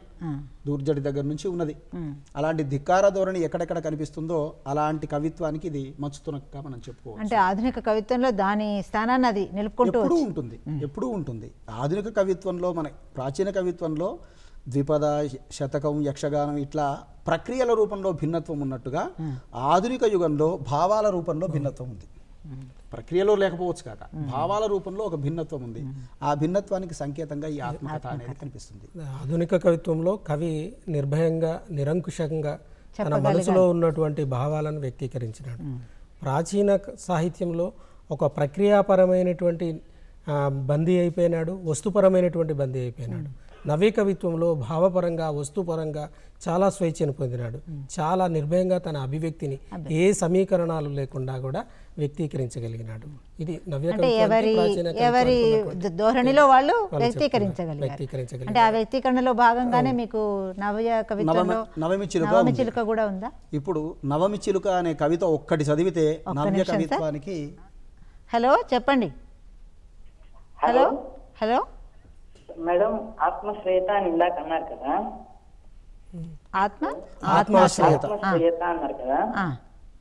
దూర్జడి దగ్గర నుంచి ఉన్నది అలాంటి ధిక్కార ధోరణి ఎక్కడెక్కడ కనిపిస్తుందో అలాంటి కవిత్వానికి ఇది మచ్చుతునక మనం చెప్పుకోవచ్చు అంటే ఆధునిక కవిత్వంలో దాని స్థానాన్ని అది నిలుపుకుంటూ ఉంటుంది ఎప్పుడూ ఉంటుంది ఆధునిక కవిత్వంలో మన ప్రాచీన కవిత్వంలో ద్విపద శతకం యక్షగానం ఇట్లా ప్రక్రియల రూపంలో భిన్నత్వం ఉన్నట్టుగా ఆధునిక యుగంలో భావాల రూపంలో భిన్నత్వం ఉంది ప్రక్రియలో లేకపోవచ్చు కాక భావాల రూపంలో ఒక భిన్నత్వం ఉంది ఆ భిన్నత్వానికి సంకేతంగా ఈ ఆత్మకథ అనేది కనిపిస్తుంది ఆధునిక కవిత్వంలో కవి నిర్భయంగా నిరంకుశంగా తన మనసులో ఉన్నటువంటి భావాలను వ్యక్తీకరించినాడు ప్రాచీన సాహిత్యంలో ఒక ప్రక్రియాపరమైనటువంటి బందీ అయిపోయినాడు వస్తుపరమైనటువంటి బందీ అయిపోయినాడు నవీకవిత్వంలో భావపరంగా వస్తుపరంగా చాలా స్వేచ్ఛను పొందినాడు చాలా నిర్భయంగా తన అభివ్యక్తిని ఏ సమీకరణాలు లేకుండా కూడా వ్యక్తీకరించగలిగినాడు ఇది ఎవరి ధోరణిలో వాళ్ళు వ్యక్తీకరించగలిగారు అంటే ఆ వ్యక్తీకరణలో భాగంగానే మీకు నవ్య కవితలో నవమి చిలుక చిలుక కూడా ఉందా ఇప్పుడు నవమి చిలుక అనే కవిత ఒక్కటి చదివితే నవ్య కవిత్వానికి హలో చెప్పండి హలో హలో మేడం ఆత్మశ్రేత అని ఇందాక అన్నారు కదా ఆత్మ ఆత్మశ్రేత అన్నారు కదా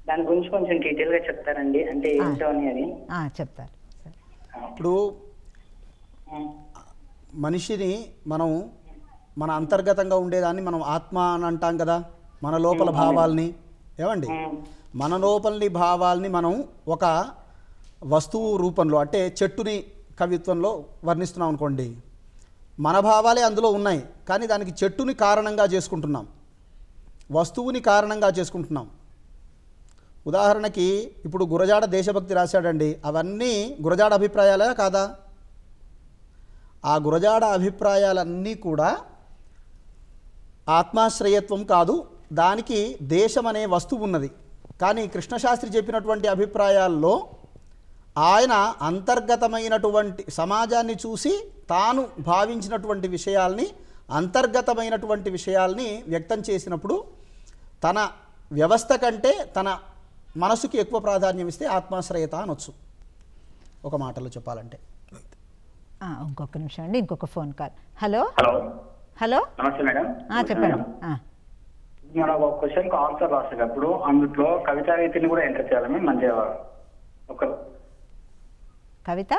దాని గురించి కొంచెం డీటెయిల్ గా చెప్తారండి అంటే ఏంటో అని అది చెప్తారు ఇప్పుడు మనిషిని మనం మన అంతర్గతంగా ఉండేదాన్ని మనం ఆత్మ అని అంటాం కదా మన లోపల భావాల్ని ఏమండి మన లోపలి భావాల్ని మనం ఒక వస్తువు రూపంలో అంటే చెట్టుని కవిత్వంలో వర్ణిస్తున్నాం అనుకోండి మన భావాలే అందులో ఉన్నాయి కానీ దానికి చెట్టుని కారణంగా చేసుకుంటున్నాం వస్తువుని కారణంగా చేసుకుంటున్నాం ఉదాహరణకి ఇప్పుడు గురజాడ దేశభక్తి రాశాడండి అవన్నీ గురజాడ అభిప్రాయాలే కాదా ఆ గురజాడ అభిప్రాయాలన్నీ కూడా ఆత్మాశ్రయత్వం కాదు దానికి దేశం అనే వస్తువు ఉన్నది కానీ కృష్ణశాస్త్రి చెప్పినటువంటి అభిప్రాయాల్లో ఆయన అంతర్గతమైనటువంటి సమాజాన్ని చూసి తాను భావించినటువంటి విషయాల్ని అంతర్గతమైనటువంటి విషయాల్ని వ్యక్తం చేసినప్పుడు తన వ్యవస్థ కంటే తన మనసుకి ఎక్కువ ప్రాధాన్యం ఇస్తే ఆత్మాశ్రయత అనొచ్చు ఒక మాటలో చెప్పాలంటే ఇంకొక నిమిషం అండి ఇంకొక phone call hello hello hello నమస్తే మేడం చెప్పండి మన ఒక క్వశ్చన్ ఆన్సర్ రాసేటప్పుడు అందులో కవితా రీతిని కూడా ఎంటర్ చేయాలని మంచి ఒక కవిత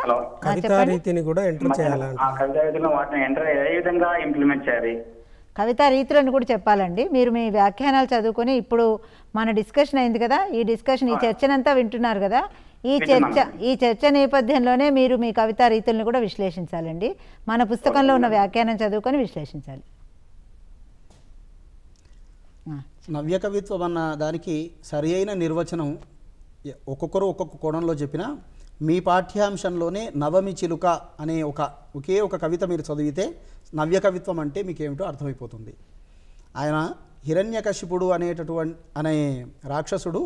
కవిత రీతిని కూడా ఎంటర్ చేయాలి కవిత వాటిని ఎంటర్ ఏ విధంగా ఇంప్లిమెంట్ చేయాలి కవితా రీతులను కూడా చెప్పాలండి మీరు మీ వ్యాఖ్యానాలు చదువుకొని ఇప్పుడు మన డిస్కషన్ అయింది కదా ఈ డిస్కషన్ ఈ చర్చనంతా వింటున్నారు కదా ఈ చర్చ ఈ చర్చ నేపథ్యంలోనే మీరు మీ కవితా రీతులను కూడా విశ్లేషించాలండి మన పుస్తకంలో ఉన్న వ్యాఖ్యానం చదువుకొని విశ్లేషించాలి నవ్య కవిత్వం అన్న దానికి సరి అయిన నిర్వచనం ఒక్కొక్కరు ఒక్కొక్క కోణంలో చెప్పినా మీ పాఠ్యాంశంలోనే నవమి చిలుక అనే ఒక ఒకే ఒక కవిత మీరు చదివితే నవ్య కవిత్వం అంటే మీకేమిటో అర్థమైపోతుంది ఆయన హిరణ్యకశిపుడు అనేటటువంటి అనే రాక్షసుడు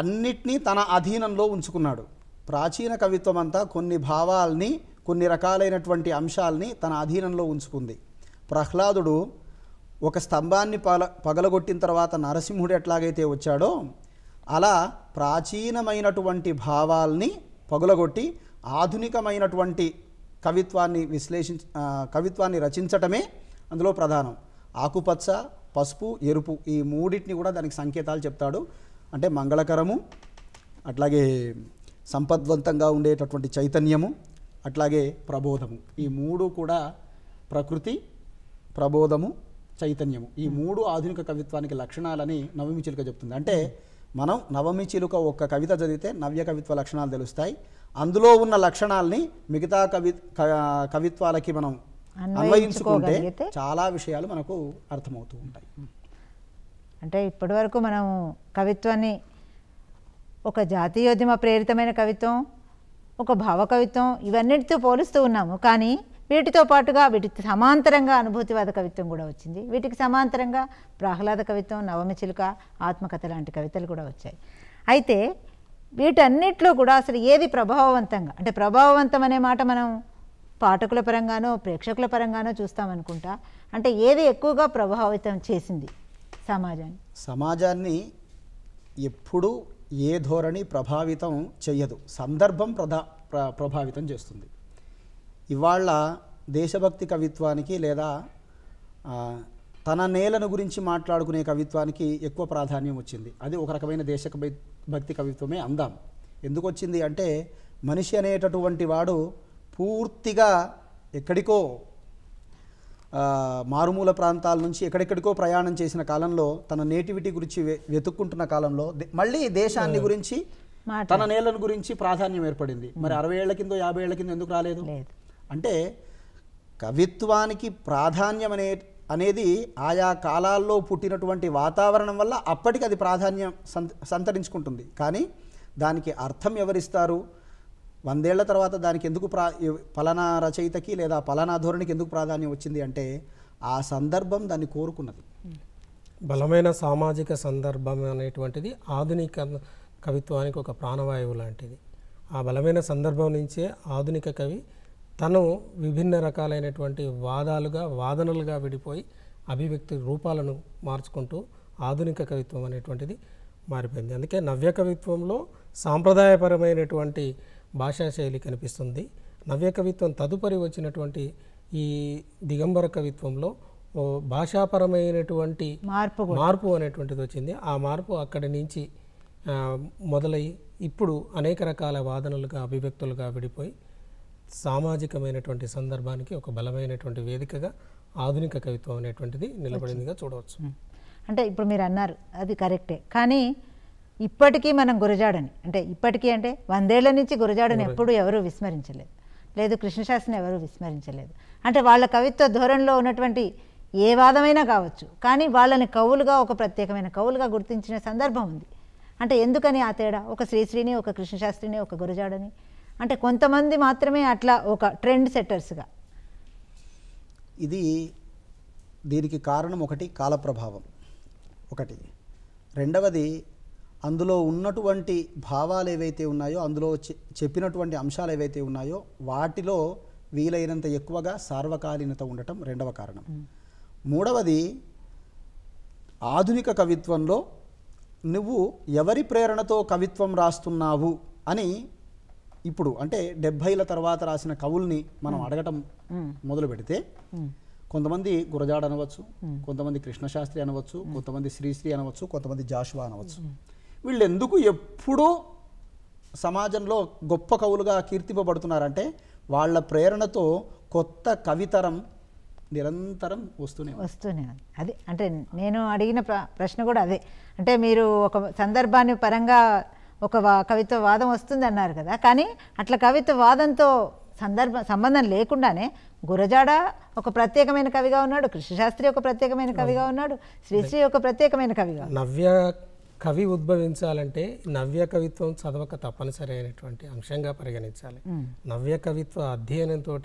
అన్నిటినీ తన అధీనంలో ఉంచుకున్నాడు ప్రాచీన కవిత్వం అంతా కొన్ని భావాల్ని కొన్ని రకాలైనటువంటి అంశాల్ని తన అధీనంలో ఉంచుకుంది ప్రహ్లాదుడు ఒక స్తంభాన్ని పగలగొట్టిన తర్వాత నరసింహుడు ఎట్లాగైతే వచ్చాడో అలా ప్రాచీనమైనటువంటి భావాల్ని పగులగొట్టి ఆధునికమైనటువంటి కవిత్వాన్ని విశ్లేషించ కవిత్వాన్ని రచించటమే అందులో ప్రధానం ఆకుపచ్చ పసుపు ఎరుపు ఈ మూడింటిని కూడా దానికి సంకేతాలు చెప్తాడు అంటే మంగళకరము అట్లాగే సంపద్వంతంగా ఉండేటటువంటి చైతన్యము అట్లాగే ప్రబోధము ఈ మూడు కూడా ప్రకృతి ప్రబోధము చైతన్యము ఈ మూడు ఆధునిక కవిత్వానికి లక్షణాలని నవమి చిలుక చెప్తుంది అంటే మనం నవమి చిలుక ఒక్క కవిత చదివితే నవ్య కవిత్వ లక్షణాలు తెలుస్తాయి అందులో ఉన్న లక్షణాలని మిగతా కవి కవిత్వాలకి మనం అన్వయించుకుంటే చాలా విషయాలు మనకు అర్థమవుతూ ఉంటాయి అంటే ఇప్పటి వరకు మనం కవిత్వాన్ని ఒక జాతీయోద్యమ ప్రేరితమైన కవిత్వం ఒక భావ కవిత్వం ఇవన్నిటితో పోలుస్తూ ఉన్నాము కానీ వీటితో పాటుగా వీటికి సమాంతరంగా అనుభూతివాద కవిత్వం కూడా వచ్చింది వీటికి సమాంతరంగా ప్రహ్లాద కవిత్వం నవమి చిలుక ఆత్మకథ లాంటి కవితలు కూడా వచ్చాయి అయితే వీటన్నిట్లో కూడా అసలు ఏది ప్రభావవంతంగా అంటే ప్రభావవంతం అనే మాట మనం పాఠకుల పరంగానో ప్రేక్షకుల పరంగానో చూస్తామనుకుంటా అంటే ఏది ఎక్కువగా ప్రభావితం చేసింది సమాజాన్ని సమాజాన్ని ఎప్పుడూ ఏ ధోరణి ప్రభావితం చెయ్యదు సందర్భం ప్రధా ప్రభావితం చేస్తుంది ఇవాళ దేశభక్తి కవిత్వానికి లేదా తన నేలను గురించి మాట్లాడుకునే కవిత్వానికి ఎక్కువ ప్రాధాన్యం వచ్చింది అది ఒక రకమైన దేశ భక్తి కవిత్వమే అందాం ఎందుకు వచ్చింది అంటే మనిషి అనేటటువంటి వాడు పూర్తిగా ఎక్కడికో మారుమూల ప్రాంతాల నుంచి ఎక్కడెక్కడికో ప్రయాణం చేసిన కాలంలో తన నేటివిటీ గురించి వెతుక్కుంటున్న కాలంలో మళ్ళీ దేశాన్ని గురించి తన నేలను గురించి ప్రాధాన్యం ఏర్పడింది మరి అరవై ఏళ్ల కింద యాభై ఏళ్ల కింద ఎందుకు రాలేదు అంటే కవిత్వానికి ప్రాధాన్యం అనే అనేది ఆయా కాలాల్లో పుట్టినటువంటి వాతావరణం వల్ల అప్పటికి అది ప్రాధాన్యం సంతరించుకుంటుంది కానీ దానికి అర్థం ఎవరిస్తారు వందేళ్ల తర్వాత దానికి ఎందుకు ప్రా పలానా రచయితకి లేదా పలానా ధోరణికి ఎందుకు ప్రాధాన్యం వచ్చింది అంటే ఆ సందర్భం దాన్ని కోరుకున్నది బలమైన సామాజిక సందర్భం అనేటువంటిది ఆధునిక కవిత్వానికి ఒక ప్రాణవాయువు లాంటిది ఆ బలమైన సందర్భం నుంచే ఆధునిక కవి తను విభిన్న రకాలైనటువంటి వాదాలుగా వాదనలుగా విడిపోయి అభివ్యక్తి రూపాలను మార్చుకుంటూ ఆధునిక కవిత్వం అనేటువంటిది మారిపోయింది అందుకే నవ్య కవిత్వంలో సాంప్రదాయపరమైనటువంటి భాషా శైలి కనిపిస్తుంది నవ్య కవిత్వం తదుపరి వచ్చినటువంటి ఈ దిగంబర కవిత్వంలో భాషాపరమైనటువంటి మార్పు మార్పు అనేటువంటిది వచ్చింది ఆ మార్పు అక్కడి నుంచి మొదలై ఇప్పుడు అనేక రకాల వాదనలుగా అభివ్యక్తులుగా విడిపోయి సామాజికమైనటువంటి సందర్భానికి ఒక బలమైనటువంటి వేదికగా ఆధునిక కవిత్వం అనేటువంటిది నిలబడిందిగా చూడవచ్చు అంటే ఇప్పుడు మీరు అన్నారు అది కరెక్టే కానీ ఇప్పటికీ మనం గురజాడని అంటే ఇప్పటికీ అంటే వందేళ్ల నుంచి గురజాడని ఎప్పుడు ఎవరూ విస్మరించలేదు లేదు కృష్ణశాస్త్రిని ఎవరూ విస్మరించలేదు అంటే వాళ్ళ కవిత్వ ధోరణిలో ఉన్నటువంటి ఏ వాదమైనా కావచ్చు కానీ వాళ్ళని కవులుగా ఒక ప్రత్యేకమైన కవులుగా గుర్తించిన సందర్భం ఉంది అంటే ఎందుకని ఆ తేడా ఒక శ్రీశ్రీని ఒక కృష్ణశాస్త్రిని ఒక గురజాడని అంటే కొంతమంది మాత్రమే అట్లా ఒక ట్రెండ్ సెట్టర్స్గా ఇది దీనికి కారణం ఒకటి కాలప్రభావం ఒకటి రెండవది అందులో ఉన్నటువంటి భావాలు ఏవైతే ఉన్నాయో అందులో చెప్పినటువంటి అంశాలు ఏవైతే ఉన్నాయో వాటిలో వీలైనంత ఎక్కువగా సార్వకాలీనత ఉండటం రెండవ కారణం మూడవది ఆధునిక కవిత్వంలో నువ్వు ఎవరి ప్రేరణతో కవిత్వం రాస్తున్నావు అని ఇప్పుడు అంటే డెబ్భైల తర్వాత రాసిన కవుల్ని మనం అడగటం మొదలు పెడితే కొంతమంది గురజాడ అనవచ్చు కొంతమంది కృష్ణశాస్త్రి అనవచ్చు కొంతమంది శ్రీశ్రీ అనవచ్చు కొంతమంది జాషువా అనవచ్చు వీళ్ళు ఎందుకు ఎప్పుడూ సమాజంలో గొప్ప కవులుగా కీర్తింపబడుతున్నారంటే వాళ్ళ ప్రేరణతో కొత్త కవితరం నిరంతరం వస్తూనే వస్తూనే అదే అంటే నేను అడిగిన ప్రశ్న కూడా అదే అంటే మీరు ఒక సందర్భాన్ని పరంగా ఒక కవిత్వ వాదం వస్తుంది అన్నారు కదా కానీ అట్లా కవిత్వ వాదంతో సందర్భ సంబంధం లేకుండానే గురజాడ ఒక ప్రత్యేకమైన కవిగా ఉన్నాడు కృష్ణశాస్త్రి ఒక ప్రత్యేకమైన కవిగా ఉన్నాడు శ్రీశ్రీ ఒక ప్రత్యేకమైన కవిగా నవ్య కవి ఉద్భవించాలంటే నవ్య కవిత్వం చదవక తప్పనిసరి అయినటువంటి అంశంగా పరిగణించాలి నవ్య కవిత్వ అధ్యయనంతో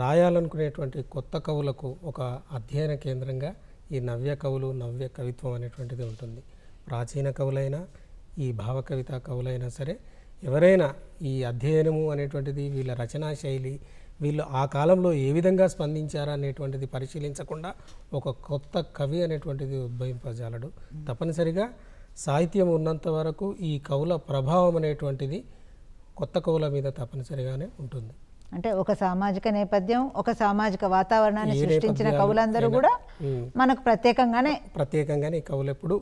రాయాలనుకునేటువంటి కొత్త కవులకు ఒక అధ్యయన కేంద్రంగా ఈ నవ్య కవులు నవ్య కవిత్వం అనేటువంటిది ఉంటుంది ప్రాచీన కవులైనా ఈ భావకవిత కవులైనా సరే ఎవరైనా ఈ అధ్యయనము అనేటువంటిది వీళ్ళ రచనా శైలి వీళ్ళు ఆ కాలంలో ఏ విధంగా స్పందించారా అనేటువంటిది పరిశీలించకుండా ఒక కొత్త కవి అనేటువంటిది ఉద్భవింపజాలడు తప్పనిసరిగా సాహిత్యం ఉన్నంత వరకు ఈ కవుల ప్రభావం అనేటువంటిది కొత్త కవుల మీద తప్పనిసరిగానే ఉంటుంది అంటే ఒక సామాజిక నేపథ్యం ఒక సామాజిక వాతావరణాన్ని సృష్టించిన కవులందరూ కూడా మనకు ప్రత్యేకంగానే ప్రత్యేకంగానే ఈ కవులు ఎప్పుడు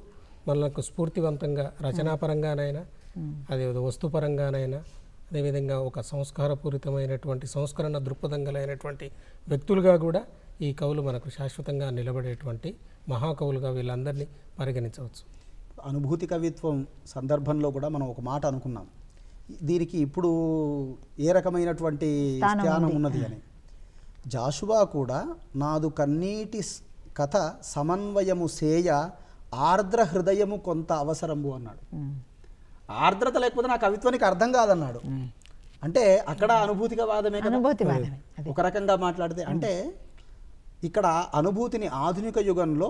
మనకు స్ఫూర్తివంతంగా రచనాపరంగానైనా అదే వస్తుపరంగానైనా అదేవిధంగా ఒక సంస్కారపూరితమైనటువంటి సంస్కరణ దృక్పథం కలైనటువంటి వ్యక్తులుగా కూడా ఈ కవులు మనకు శాశ్వతంగా నిలబడేటువంటి మహాకవులుగా వీళ్ళందరినీ పరిగణించవచ్చు అనుభూతి కవిత్వం సందర్భంలో కూడా మనం ఒక మాట అనుకున్నాం దీనికి ఇప్పుడు ఏ రకమైనటువంటి ధ్యానం ఉన్నది అని జాషువా కూడా నాదు కన్నీటి కథ సమన్వయము సేయ ఆర్ద్ర హృదయము కొంత అవసరము అన్నాడు ఆర్ద్రత లేకపోతే నా కవిత్వానికి అర్థం కాదన్నాడు అంటే అక్కడ అనుభూతిగా వాదమే ఒక రకంగా మాట్లాడితే అంటే ఇక్కడ అనుభూతిని ఆధునిక యుగంలో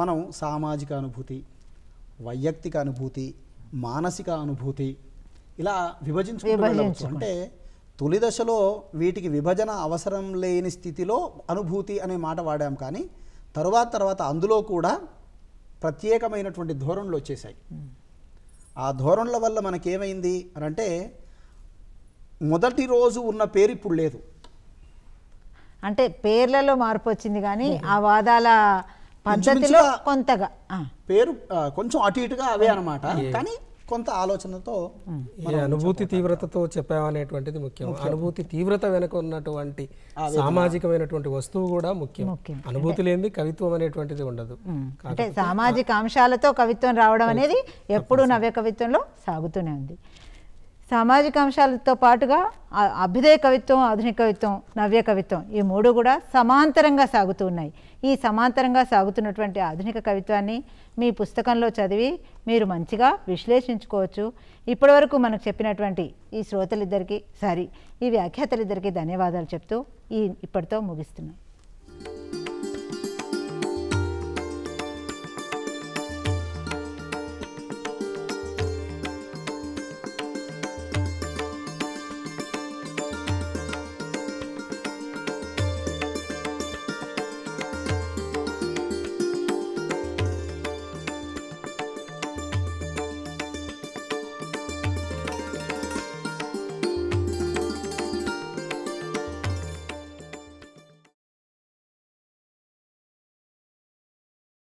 మనం సామాజిక అనుభూతి వైయక్తిక అనుభూతి మానసిక అనుభూతి ఇలా విభజించుకుంటూ అంటే తొలి దశలో వీటికి విభజన అవసరం లేని స్థితిలో అనుభూతి అనే మాట వాడాం కానీ తరువాత తర్వాత అందులో కూడా ప్రత్యేకమైనటువంటి ధోరణులు వచ్చేసాయి ఆ ధోరణుల వల్ల మనకేమైంది అని అంటే మొదటి రోజు ఉన్న పేరు ఇప్పుడు లేదు అంటే పేర్లలో మార్పు వచ్చింది కానీ ఆ వాదాల పద్ధతిలో కొంతగా పేరు కొంచెం అటు ఇటుగా అవే అనమాట కానీ కొంత ఆలోచనతో అనుభూతి తీవ్రతతో చెప్పామనేటువంటిది ముఖ్యం అనుభూతి తీవ్రత వెనక ఉన్నటువంటి సామాజికమైనటువంటి వస్తువు కూడా ముఖ్యం అనుభూతి లేనిది కవిత్వం అనేటువంటిది ఉండదు అంటే సామాజిక అంశాలతో కవిత్వం రావడం అనేది ఎప్పుడూ నవ్య కవిత్వంలో సాగుతూనే ఉంది సామాజిక అంశాలతో పాటుగా అభ్యుదయ కవిత్వం ఆధునిక కవిత్వం నవ్య కవిత్వం ఈ మూడు కూడా సమాంతరంగా సాగుతూ ఉన్నాయి ఈ సమాంతరంగా సాగుతున్నటువంటి ఆధునిక కవిత్వాన్ని మీ పుస్తకంలో చదివి మీరు మంచిగా విశ్లేషించుకోవచ్చు ఇప్పటివరకు మనకు చెప్పినటువంటి ఈ శ్రోతలిద్దరికీ సారీ ఈ వ్యాఖ్యాతలిద్దరికీ ధన్యవాదాలు చెప్తూ ఈ ఇప్పటితో ముగిస్తున్నాను